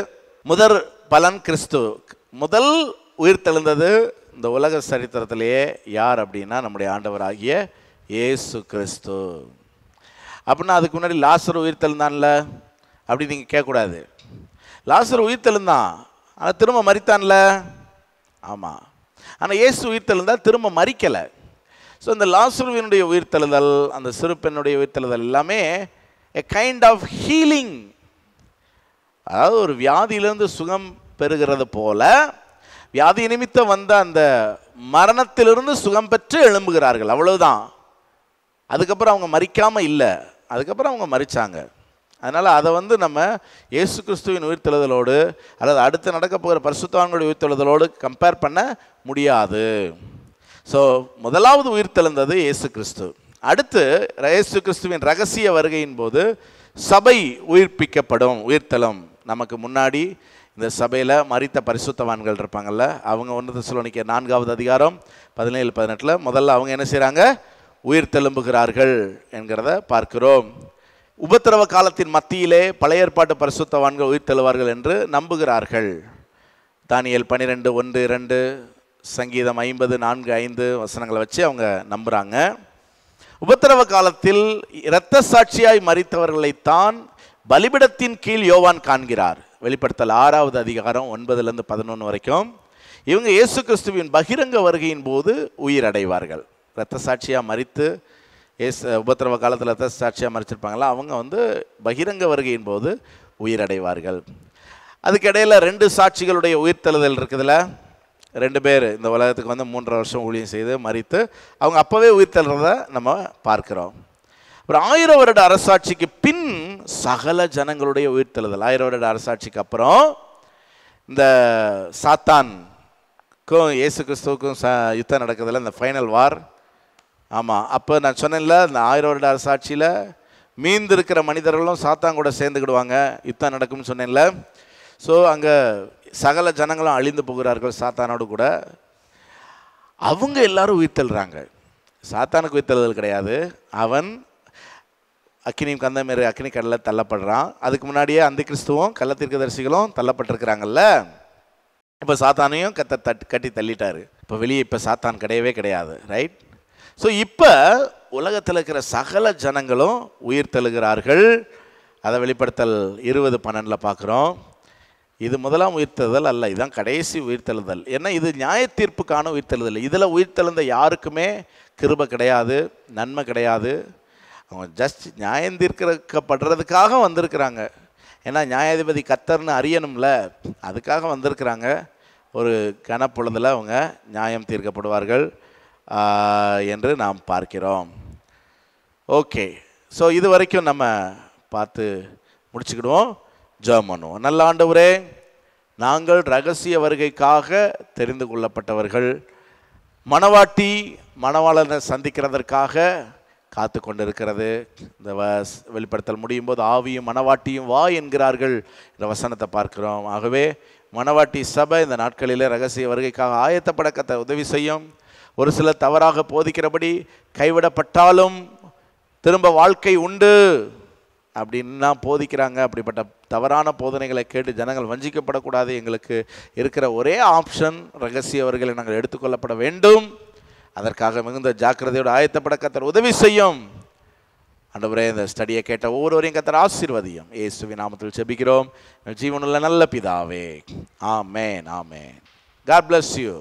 முதற் பலன் கிறிஸ்து முதல் உயிர்த்தெழுந்தது இந்த உலக சரித்திரத்திலேயே யார் அப்படின்னா நம்முடைய ஆண்டவர் ஆகிய இயேசு கிறிஸ்து அப்படின்னா அதுக்கு முன்னாடி லாஸ்டர் உயிர்த்தெழுந்தான்ல அப்படி நீங்கள் கேட்கக்கூடாது லாசர் உயிர் தெழுந்தான் ஆனால் திரும்ப மறித்தான்ல ஆமாம் ஆனால் இயேசு உயிர் தெழுந்தால் திரும்ப மறிக்கலை ஸோ இந்த உயிர் உயிர்த்தெழுதல் அந்த சிறுப்பெண்ணுடைய உயிர்த்தெழுதல் எல்லாமே எ கைண்ட் ஆஃப் ஹீலிங் அதாவது ஒரு வியாதியிலிருந்து சுகம் பெறுகிறது போல வியாதி நிமித்தம் வந்த அந்த மரணத்திலிருந்து சுகம் பெற்று எழும்புகிறார்கள் அவ்வளவுதான் அதுக்கப்புறம் அவங்க மறிக்காமல் இல்லை அதுக்கப்புறம் அவங்க மறிச்சாங்க அதனால் அதை வந்து நம்ம இயேசு கிறிஸ்துவின் உயிர்த்தெழுதலோடு அல்லது அடுத்து நடக்க போகிற பரிசுத்தவான்களுடைய உயிர்த்தெழுதலோடு கம்பேர் பண்ண முடியாது ஸோ முதலாவது உயிர்த்தெழுந்தது இயேசு கிறிஸ்து அடுத்து இயேசு கிறிஸ்துவின் ரகசிய வருகையின் போது சபை உயிர்ப்பிக்கப்படும் உயிர்த்தலம் நமக்கு முன்னாடி இந்த சபையில் மறித்த பரிசுத்தவான்கள் இருப்பாங்கள்ல அவங்க ஒன்று சொல்லிக்க நான்காவது அதிகாரம் பதினேழு பதினெட்டில் முதல்ல அவங்க என்ன செய்கிறாங்க உயிர் தெலும்புகிறார்கள் என்கிறத பார்க்கிறோம் உபத்திரவ காலத்தின் மத்தியிலே பழைய ஏற்பாட்டு பரிசுத்தவான்கள் உயிர் தழுவார்கள் என்று நம்புகிறார்கள் தானியல் பனிரெண்டு ஒன்று இரண்டு சங்கீதம் ஐம்பது நான்கு ஐந்து வசனங்களை வச்சு அவங்க நம்புகிறாங்க உபத்திரவ காலத்தில் இரத்த சாட்சியாய் மறித்தவர்களைத்தான் பலிபிடத்தின் கீழ் யோவான் காண்கிறார் வெளிப்படுத்தல் ஆறாவது அதிகாரம் ஒன்பதுலேருந்து பதினொன்று வரைக்கும் இவங்க இயேசு கிறிஸ்துவின் பகிரங்க வருகையின் போது உயிரடைவார்கள் இரத்த சாட்சியாக மறித்து ஏஸ் உபத்திரவ காலத்தில் தான் சாட்சியாக மறைச்சிருப்பாங்களா அவங்க வந்து பகிரங்க வருகையின் போது உயிரடைவார்கள் அதுக்கிடையில் ரெண்டு சாட்சிகளுடைய உயிர்த்தெழுதல் இருக்குதுல்ல ரெண்டு பேர் இந்த உலகத்துக்கு வந்து மூன்றரை வருஷம் ஊழியம் செய்து மறித்து அவங்க அப்போவே உயிர்த்தெழுறத நம்ம பார்க்குறோம் அப்புறம் ஆயிரம் வருட அரசாட்சிக்கு பின் சகல ஜனங்களுடைய உயிர்த்தெழுதல் ஆயிரம் வருட அரசாட்சிக்கு அப்புறம் இந்த சாத்தான்க்கும் இயேசு கிறிஸ்துவுக்கும் ச யுத்தம் நடக்கிறதுல இந்த ஃபைனல் வார் ஆமாம் அப்போ நான் சொன்னேன்ல இந்த ஆயிரம் வருட மீந்து இருக்கிற மனிதர்களும் சாத்தான் கூட சேர்ந்துக்கிடுவாங்க யுத்தம் நடக்கும்னு சொன்னேன்ல ஸோ அங்கே சகல ஜனங்களும் அழிந்து போகிறார்கள் சாத்தானோடு கூட அவங்க எல்லாரும் உயிர்த்தல்றாங்க சாத்தானுக்கு உயிர்த்தல்தல் கிடையாது அவன் அக்னி கந்த மாரி அக்னி கடலில் தள்ளப்படுறான் அதுக்கு முன்னாடியே அந்த கிறிஸ்துவும் கள்ளத்திற்கதரிசிகளும் தள்ளப்பட்டிருக்கிறாங்கல்ல இப்போ சாத்தானையும் கத்த தட் கட்டி தள்ளிட்டாரு இப்போ வெளியே இப்போ சாத்தான் கிடையவே கிடையாது ரைட் ஸோ இப்போ உலகத்தில் இருக்கிற சகல ஜனங்களும் உயிர் தழுகிறார்கள் அதை வெளிப்படுத்தல் இருபது பன்னெண்டில் பார்க்குறோம் இது முதலாம் உயிர்த்தெழுதல் அல்ல இதுதான் கடைசி உயிர்த்தெழுதல் ஏன்னா இது நியாய தீர்ப்புக்கான உயிர்த்தெழுதல் இதில் உயிர்த்தெழுந்த யாருக்குமே கிருப கிடையாது நன்மை கிடையாது அவங்க ஜஸ்ட் நியாயந்தீர்க்கப்படுறதுக்காக வந்திருக்கிறாங்க ஏன்னா நியாயாதிபதி கத்தர்னு அறியணும்ல அதுக்காக வந்திருக்கிறாங்க ஒரு கனப்பொழுதில் அவங்க நியாயம் தீர்க்கப்படுவார்கள் என்று நாம் பார்க்கிறோம் ஓகே ஸோ இது வரைக்கும் நம்ம பார்த்து முடிச்சுக்கிடுவோம் ஜெபம் பண்ணுவோம் நல்ல ஆண்டவரே நாங்கள் ரகசிய வருகைக்காக தெரிந்து கொள்ளப்பட்டவர்கள் மணவாட்டி மணவாளனை சந்திக்கிறதற்காக காத்து கொண்டிருக்கிறது இந்த வ வெளிப்படுத்தல் முடியும் போது ஆவியும் மணவாட்டியும் வா என்கிறார்கள் இந்த வசனத்தை பார்க்கிறோம் ஆகவே மணவாட்டி சபை இந்த நாட்களிலே ரகசிய வருகைக்காக ஆயத்தப்படக்கத்தை உதவி செய்யும் ஒரு சில தவறாக போதிக்கிறபடி கைவிடப்பட்டாலும் திரும்ப வாழ்க்கை உண்டு அப்படின்னா போதிக்கிறாங்க அப்படிப்பட்ட தவறான போதனைகளை கேட்டு ஜனங்கள் வஞ்சிக்கப்படக்கூடாது எங்களுக்கு இருக்கிற ஒரே ஆப்ஷன் ரகசியவர்களை நாங்கள் எடுத்துக்கொள்ளப்பட வேண்டும் அதற்காக மிகுந்த ஜாக்கிரதையோடு ஆயத்தப்பட கத்தர் உதவி செய்யும் அன்றுபுரே இந்த ஸ்டடியை கேட்ட ஒவ்வொருவரையும் கத்தர் ஆசீர்வதியும் ஏசுவி நாமத்தில் செபிக்கிறோம் ஜீவனுள்ள நல்ல பிதாவே ஆமேன் ஆமேன் காட் பிளஸ் யூ